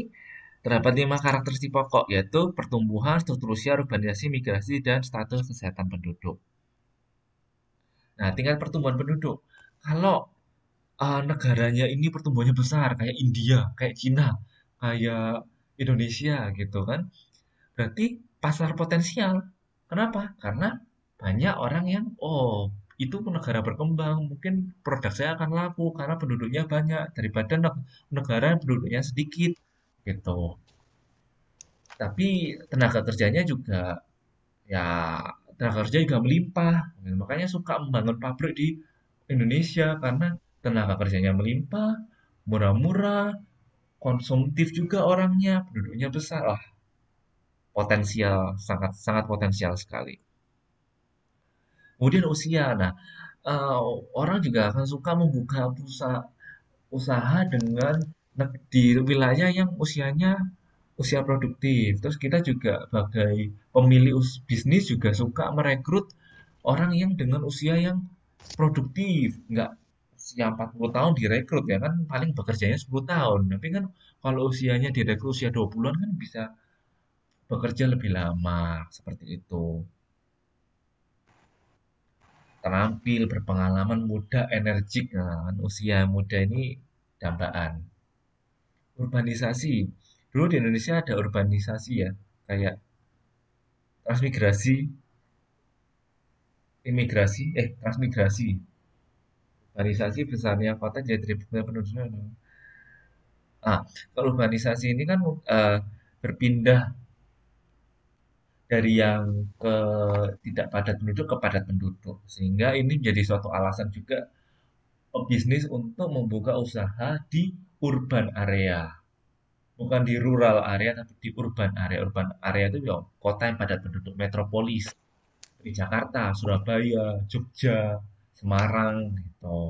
Speaker 1: terdapat lima karakteristik pokok, yaitu pertumbuhan, struktur usia, urbanisasi, migrasi, dan status kesehatan penduduk. Nah, tingkat pertumbuhan penduduk. Kalau uh, negaranya ini pertumbuhannya besar, kayak India, kayak Cina, kayak Indonesia gitu kan, berarti pasar potensial. Kenapa? Karena banyak orang yang oh itu negara berkembang mungkin produk saya akan laku karena penduduknya banyak daripada negara yang penduduknya sedikit gitu tapi tenaga kerjanya juga ya tenaga kerja juga melimpah makanya suka membangun pabrik di Indonesia karena tenaga kerjanya melimpah murah-murah konsumtif juga orangnya penduduknya besar lah potensial sangat sangat potensial sekali Kemudian usia. Nah, uh, orang juga akan suka membuka usaha, usaha dengan di wilayah yang usianya usia produktif. Terus kita juga sebagai pemilik bisnis juga suka merekrut orang yang dengan usia yang produktif, nggak usia 40 tahun direkrut ya kan paling bekerjanya 10 tahun. Tapi kan kalau usianya direkrut usia 20-an kan bisa bekerja lebih lama seperti itu terampil, berpengalaman, muda, energik. Nah, kan usia muda ini dambaan. Urbanisasi. Dulu di Indonesia ada urbanisasi ya, kayak transmigrasi, imigrasi, eh transmigrasi. Urbanisasi besarnya kota jadi penurunan. Nah, kalau urbanisasi ini kan uh, berpindah dari yang ke tidak padat penduduk ke padat penduduk sehingga ini menjadi suatu alasan juga bisnis untuk membuka usaha di urban area bukan di rural area tapi di urban area urban area itu ya kota yang padat penduduk metropolis di Jakarta Surabaya Jogja Semarang gitu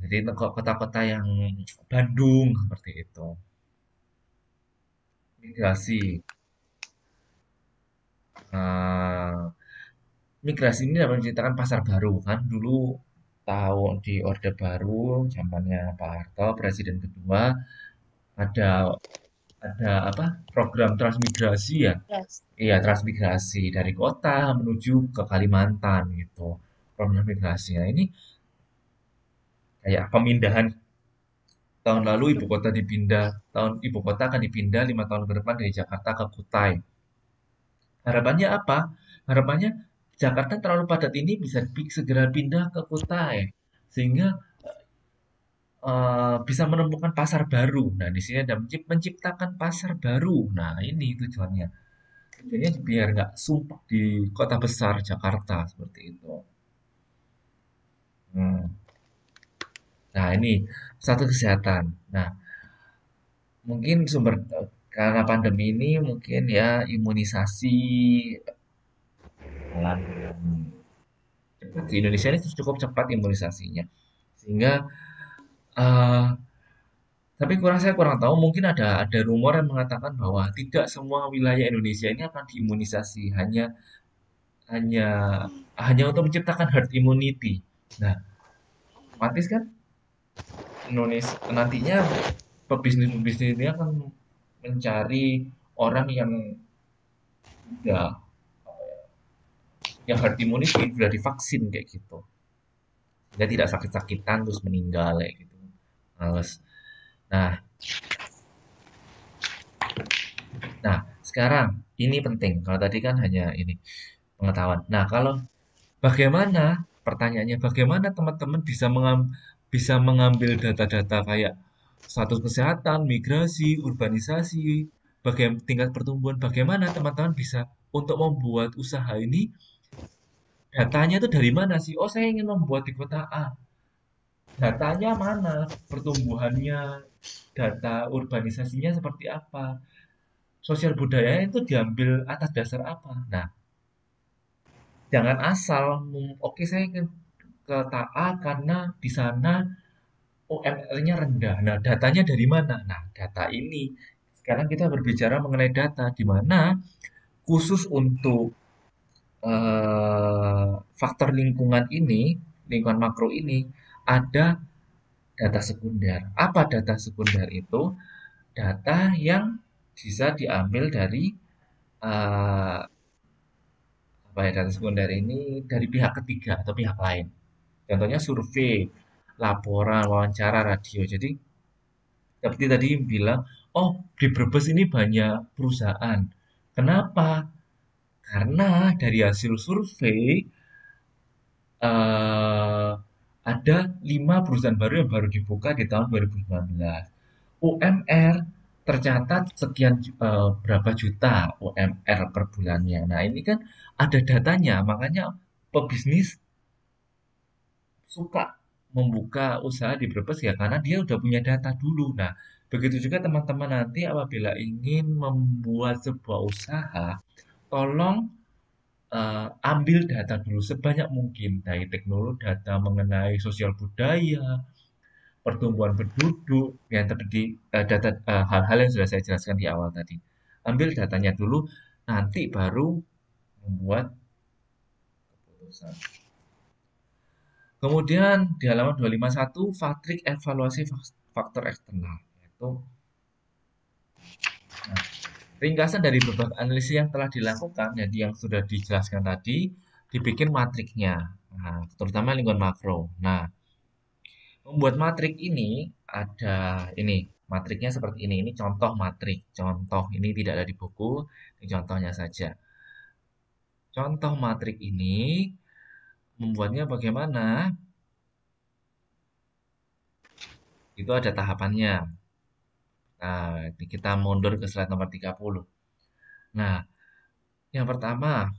Speaker 1: jadi kota-kota yang Bandung seperti itu migrasi Eh, migrasi ini dapat menciptakan pasar baru kan dulu tahun di Orde Baru zamannya Pak Harto presiden kedua ada ada apa program transmigrasi ya yes. iya transmigrasi dari kota menuju ke Kalimantan gitu program migrasinya ini kayak pemindahan tahun lalu ibu kota dipindah tahun ibu kota akan dipindah lima tahun ke depan dari Jakarta ke Kutai Harapannya apa? Harapannya Jakarta terlalu padat ini bisa segera pindah ke kota ya, sehingga uh, bisa menemukan pasar baru. Nah, di sini ada menciptakan pasar baru. Nah, ini tujuannya. Jadi biar nggak sumpah di kota besar Jakarta seperti itu. Hmm. Nah, ini satu kesehatan. Nah, mungkin sumber karena pandemi ini mungkin ya imunisasi jalan cepat di Indonesia ini cukup cepat imunisasinya sehingga uh, tapi kurang saya kurang tahu mungkin ada ada rumor yang mengatakan bahwa tidak semua wilayah Indonesia ini akan diimunisasi hanya hanya hanya untuk menciptakan herd immunity nah otomatis kan Indonesia nantinya pebisnis-pebisnis ini akan mencari orang yang ya yang herd immunity sudah gitu, divaksin kayak gitu dia tidak sakit-sakitan terus meninggal kayak gitu males nah nah sekarang ini penting kalau tadi kan hanya ini pengetahuan nah kalau bagaimana pertanyaannya bagaimana teman-teman bisa mengam, bisa mengambil data-data kayak status kesehatan, migrasi, urbanisasi, bagaimana tingkat pertumbuhan, bagaimana teman-teman bisa untuk membuat usaha ini datanya itu dari mana sih? Oh, saya ingin membuat di kota A. Datanya mana? Pertumbuhannya, data urbanisasinya seperti apa? Sosial budaya itu diambil atas dasar apa? Nah, jangan asal, hmm, oke okay, saya ingin ke kota A karena di sana UML-nya rendah. Nah, datanya dari mana? Nah, data ini sekarang kita berbicara mengenai data di mana khusus untuk uh, faktor lingkungan ini, lingkungan makro ini ada data sekunder. Apa data sekunder itu? Data yang bisa diambil dari uh, apa ya, data sekunder ini dari pihak ketiga atau pihak lain. Contohnya survei laporan, wawancara, radio. Jadi seperti tadi bilang, oh di Brebes ini banyak perusahaan. Kenapa? Karena dari hasil survei uh, ada lima perusahaan baru yang baru dibuka di tahun 2019. UMR tercatat sekian uh, berapa juta UMR per bulannya. Nah ini kan ada datanya, makanya pebisnis suka membuka usaha di Brebes ya karena dia udah punya data dulu. Nah, begitu juga teman-teman nanti apabila ingin membuat sebuah usaha, tolong uh, ambil data dulu sebanyak mungkin dari nah, teknologi data mengenai sosial budaya, pertumbuhan penduduk yang terjadi uh, eh, data hal eh, hal-hal yang sudah saya jelaskan di awal tadi. Ambil datanya dulu, nanti baru membuat
Speaker 3: keputusan.
Speaker 1: Kemudian di halaman 251 Fatrik evaluasi faktor eksternal yaitu nah, ringkasan dari beberapa analisis yang telah dilakukan jadi yang sudah dijelaskan tadi dibikin matriknya nah, terutama lingkungan makro. Nah membuat matrik ini ada ini matriknya seperti ini ini contoh matrik contoh ini tidak ada di buku ini contohnya saja contoh matrik ini Membuatnya bagaimana? Itu ada tahapannya. Nah, kita mundur ke slide nomor 30. Nah, yang pertama,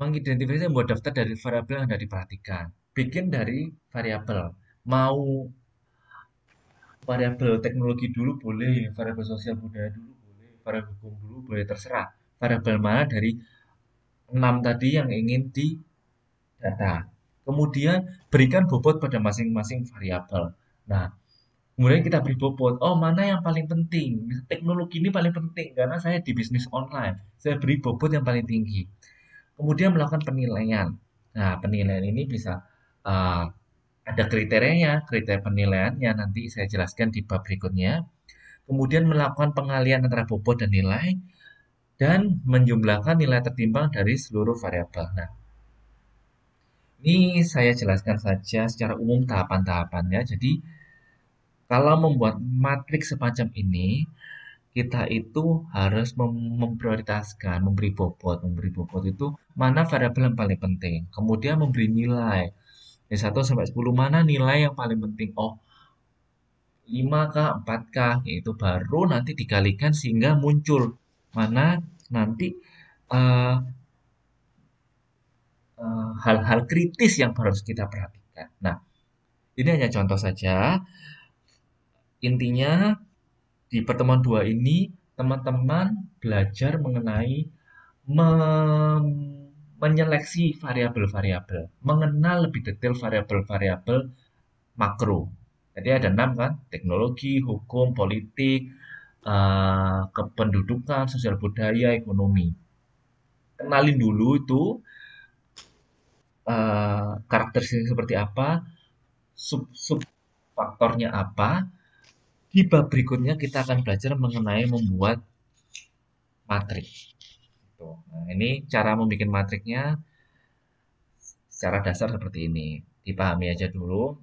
Speaker 1: mengidentifikasi membuat daftar dari variabel yang sudah diperhatikan. Bikin dari variabel. Mau variabel teknologi dulu boleh, variabel sosial budaya dulu boleh, variabel hukum dulu boleh, terserah. Variabel mana dari 6 tadi yang ingin di data Kemudian berikan bobot pada masing-masing variabel. Nah, kemudian kita beri bobot. Oh, mana yang paling penting? Teknologi ini paling penting karena saya di bisnis online. Saya beri bobot yang paling tinggi. Kemudian melakukan penilaian. Nah, penilaian ini bisa uh, ada kriterianya, kriteria penilaian yang nanti saya jelaskan di bab berikutnya. Kemudian melakukan pengalian antara bobot dan nilai, dan menjumlahkan nilai tertimbang dari seluruh variabel. Nah, ini saya jelaskan saja secara umum tahapan-tahapannya. Jadi, kalau membuat matriks semacam ini, kita itu harus mem memprioritaskan, memberi bobot. Memberi bobot itu mana variabel yang paling penting. Kemudian memberi nilai. Dari 1 sampai 10 mana nilai yang paling penting? Oh, 5 kah, 4 kah? itu baru nanti dikalikan sehingga muncul mana nanti eh, eh, hal-hal uh, uh, kritis yang harus kita perhatikan. Nah, ini hanya contoh saja. Intinya di pertemuan dua ini teman-teman belajar mengenai menyeleksi variabel-variabel, mengenal lebih detail variabel-variabel makro. Jadi ada enam kan, teknologi, hukum, politik, Eh, kependudukan, sosial budaya, ekonomi. Kenalin dulu itu uh, karakteristik seperti apa, sub-sub faktornya apa. Di bab berikutnya kita akan belajar mengenai membuat matriks. Gitu. Nah, ini cara membuat matriksnya secara dasar seperti ini. Dipahami aja dulu.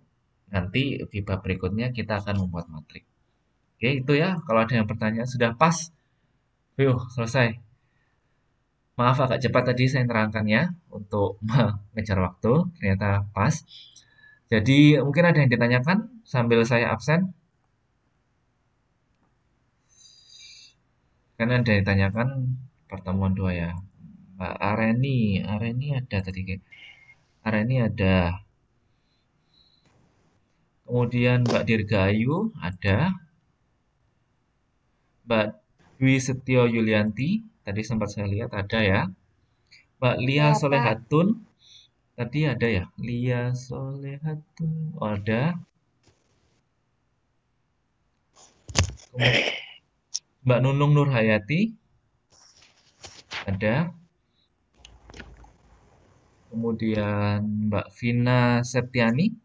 Speaker 1: Nanti di bab berikutnya kita akan membuat matriks. Oke, itu ya. Kalau ada yang bertanya, sudah pas. Yuh, selesai. Maaf agak cepat tadi saya nerangkannya untuk mengejar waktu. Ternyata pas. Jadi mungkin ada yang ditanyakan sambil saya absen. Karena ada yang ditanyakan pertemuan dua ya. Mbak Areni, Areni ada tadi. Areni ada. Kemudian Mbak Dirgayu ada. Mbak Dwi Setio Yulianti, tadi sempat saya lihat ada ya. Mbak Lia ya, Solehatun, tadi ada ya. Lia Solehatun, oh, ada. Mbak Nunung Nurhayati, ada. Kemudian Mbak Vina Septiani,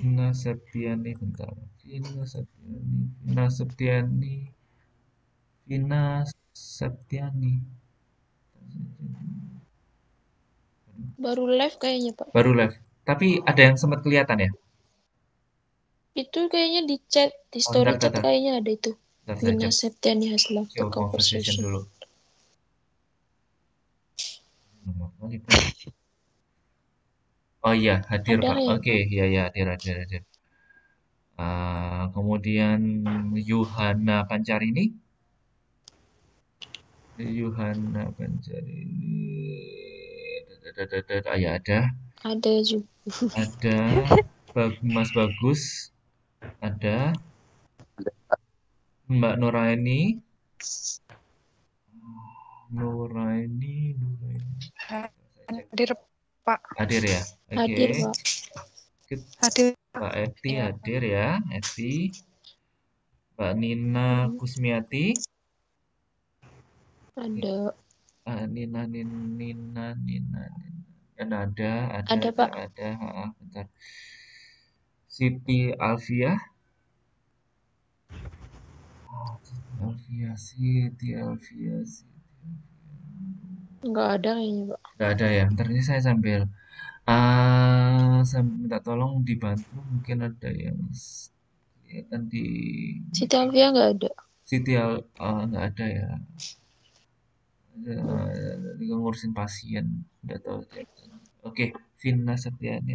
Speaker 1: Vina Septiani bentar Vina Septiani Vina Septiani Vina Septiani
Speaker 2: baru live kayaknya pak baru live
Speaker 1: tapi ada yang sempat kelihatan ya
Speaker 2: itu kayaknya di chat di oh, story oh, chat kayaknya ada itu Vina Septiani Kita conversation
Speaker 1: dulu nomor oh, Oh iya, hadir Pak. Oke, Oke, iya ya hadir hadir hadir. Uh, kemudian Yohana Pancar ini Yohana Pancar ini ada ah, ya ada,
Speaker 2: Ada juga.
Speaker 1: ada Bag- Mas Bagus, ada Mbak Nuraini, Nuraini, Nuraini.
Speaker 2: Hadir
Speaker 1: Pak. Hadir ya. Okay. Hadir
Speaker 2: Pak. Hadir.
Speaker 1: Pak Eti ya. hadir ya, Eti. pak Nina iya. Kusmiati. Ada. Pak Nina, Nina, Nina, Nina, Dan ada, ada, ada, ada Pak. Ada, ha, bentar. Siti Alfia. Alfia, Siti Alfia, Siti. Enggak
Speaker 2: ada kayaknya, Pak.
Speaker 1: Enggak ada ya. Ntar ini saya sambil ah saya minta tolong dibantu mungkin ada yang s- ya, kan
Speaker 2: Siti Alvia enggak ada.
Speaker 1: Siti Al- ah, enggak ada ya. Ada ngurusin pasien, enggak tahu. Oke, Vina Septiani.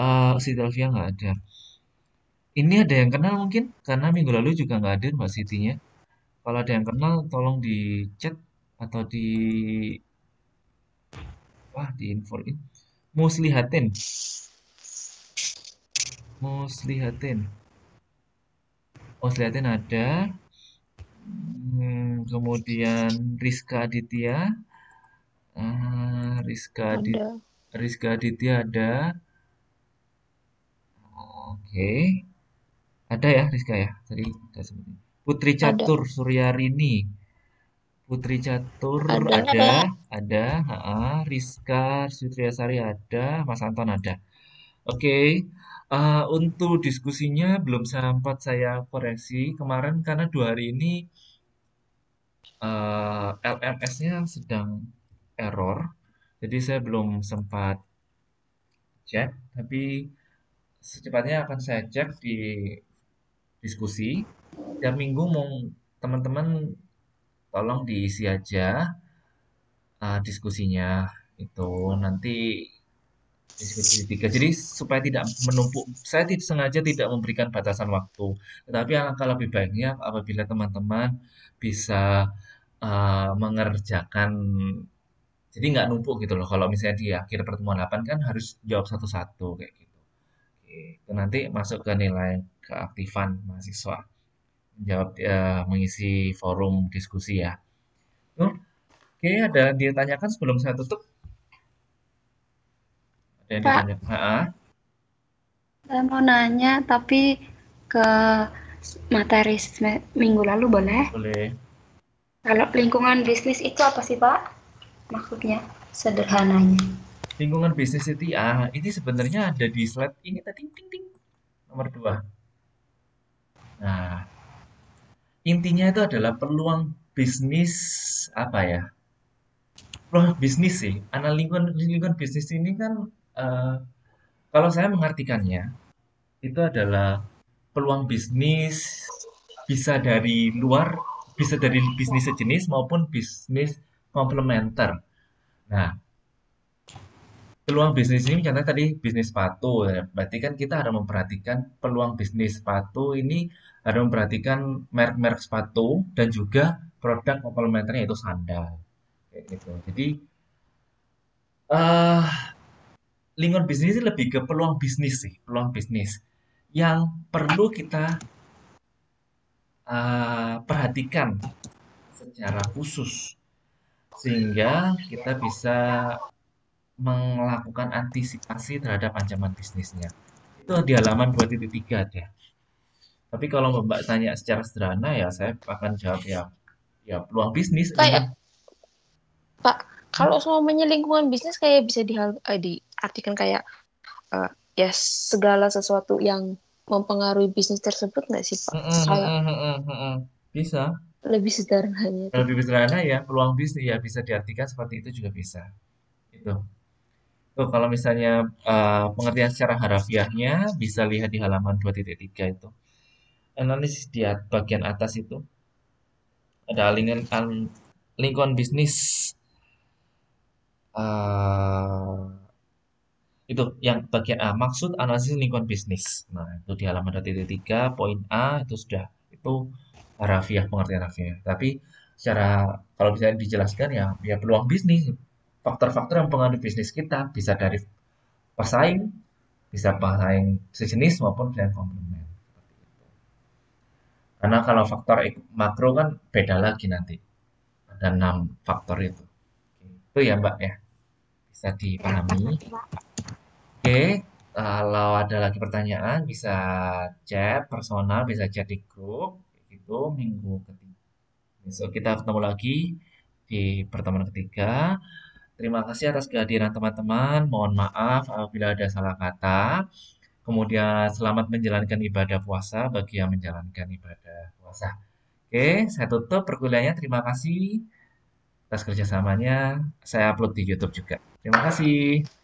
Speaker 1: Ah, Siti Alvia enggak ada. Ini ada yang kenal mungkin karena minggu lalu juga nggak ada Mbak Sitinya. Kalau ada yang kenal tolong di chat atau di wah di mostly muslihatin muslihatin muslihatin ada hmm, kemudian Rizka Aditya uh, Rizka Aditya Rizka Aditya ada oke okay. ada ya Rizka ya tadi Putri Catur Suryarini Putri Catur Ada ada, ada, ada. ha Rizka Sutriasari ada, Mas Anton ada. Oke, uh, untuk diskusinya belum sempat saya koreksi kemarin karena dua hari ini uh, eh, LMS-nya sedang error, jadi saya belum sempat cek, tapi secepatnya akan saya cek di diskusi. Ya minggu mau teman-teman tolong diisi aja uh, diskusinya itu nanti diskusi tiga. Jadi supaya tidak menumpuk, saya tidak sengaja tidak memberikan batasan waktu. Tetapi alangkah lebih baiknya apabila teman-teman bisa uh, mengerjakan, jadi nggak numpuk gitu loh. Kalau misalnya di akhir pertemuan 8 kan harus jawab satu-satu kayak gitu. Oke, itu nanti masuk ke nilai keaktifan mahasiswa menjawab uh, ya, mengisi forum diskusi ya. Tuh, oke ada yang ditanyakan sebelum saya tutup. Ada yang Pak, ditanyakan. Ha
Speaker 3: Saya mau nanya tapi ke materi minggu lalu boleh? Boleh. Kalau lingkungan bisnis itu apa sih Pak?
Speaker 1: Maksudnya sederhananya. Lingkungan bisnis itu ya, ini sebenarnya ada di slide ini tadi ting ting nomor dua. Nah, intinya itu adalah peluang bisnis apa ya? Peluang bisnis sih. Karena lingkungan lingkungan bisnis ini kan uh, kalau saya mengartikannya itu adalah peluang bisnis bisa dari luar, bisa dari bisnis sejenis maupun bisnis komplementer. Nah, peluang bisnis ini misalnya tadi bisnis sepatu ya. berarti kan kita harus memperhatikan peluang bisnis sepatu ini harus memperhatikan merek-merek sepatu dan juga produk komplementernya yaitu sandal gitu jadi uh, lingkungan bisnis ini lebih ke peluang bisnis sih peluang bisnis yang perlu kita uh, perhatikan secara khusus sehingga kita bisa melakukan antisipasi terhadap ancaman bisnisnya. Itu di halaman 2.3 ya. Tapi kalau Mbak tanya secara sederhana ya saya akan jawab ya ya peluang bisnis. Kayak ya. Pak, kalau
Speaker 2: semuanya lingkungan bisnis kayak bisa di, eh, diartikan kayak uh, ya segala sesuatu yang mempengaruhi bisnis tersebut nggak sih Pak? Mm
Speaker 1: -hmm, mm -hmm, Bisa.
Speaker 2: Lebih sederhananya. Lebih sederhana ya
Speaker 1: peluang bisnis ya bisa diartikan seperti itu juga bisa. Itu. Tuh, kalau misalnya uh, pengertian secara harafiahnya bisa lihat di halaman 2.3 itu. Analisis di bagian atas itu ada lingkungan lingkungan bisnis uh, itu yang bagian A maksud analisis lingkungan bisnis. Nah, itu di halaman 2.3 poin A itu sudah itu harafiah pengertian harafiah. Tapi secara kalau misalnya dijelaskan ya ya peluang bisnis faktor-faktor yang pengaruhi bisnis kita bisa dari pesaing, bisa pesaing sejenis maupun dengan komplement. Karena kalau faktor makro kan beda lagi nanti. Ada enam faktor itu. Itu ya Mbak ya. Bisa dipahami. Oke, kalau ada lagi pertanyaan bisa chat personal, bisa chat di grup. Itu minggu ketiga. Besok kita ketemu lagi di pertemuan ketiga. Terima kasih atas kehadiran teman-teman. Mohon maaf apabila ada salah kata. Kemudian selamat menjalankan ibadah puasa bagi yang menjalankan ibadah puasa. Oke, saya tutup perkuliahannya. Terima kasih atas kerjasamanya. Saya upload di YouTube juga. Terima kasih.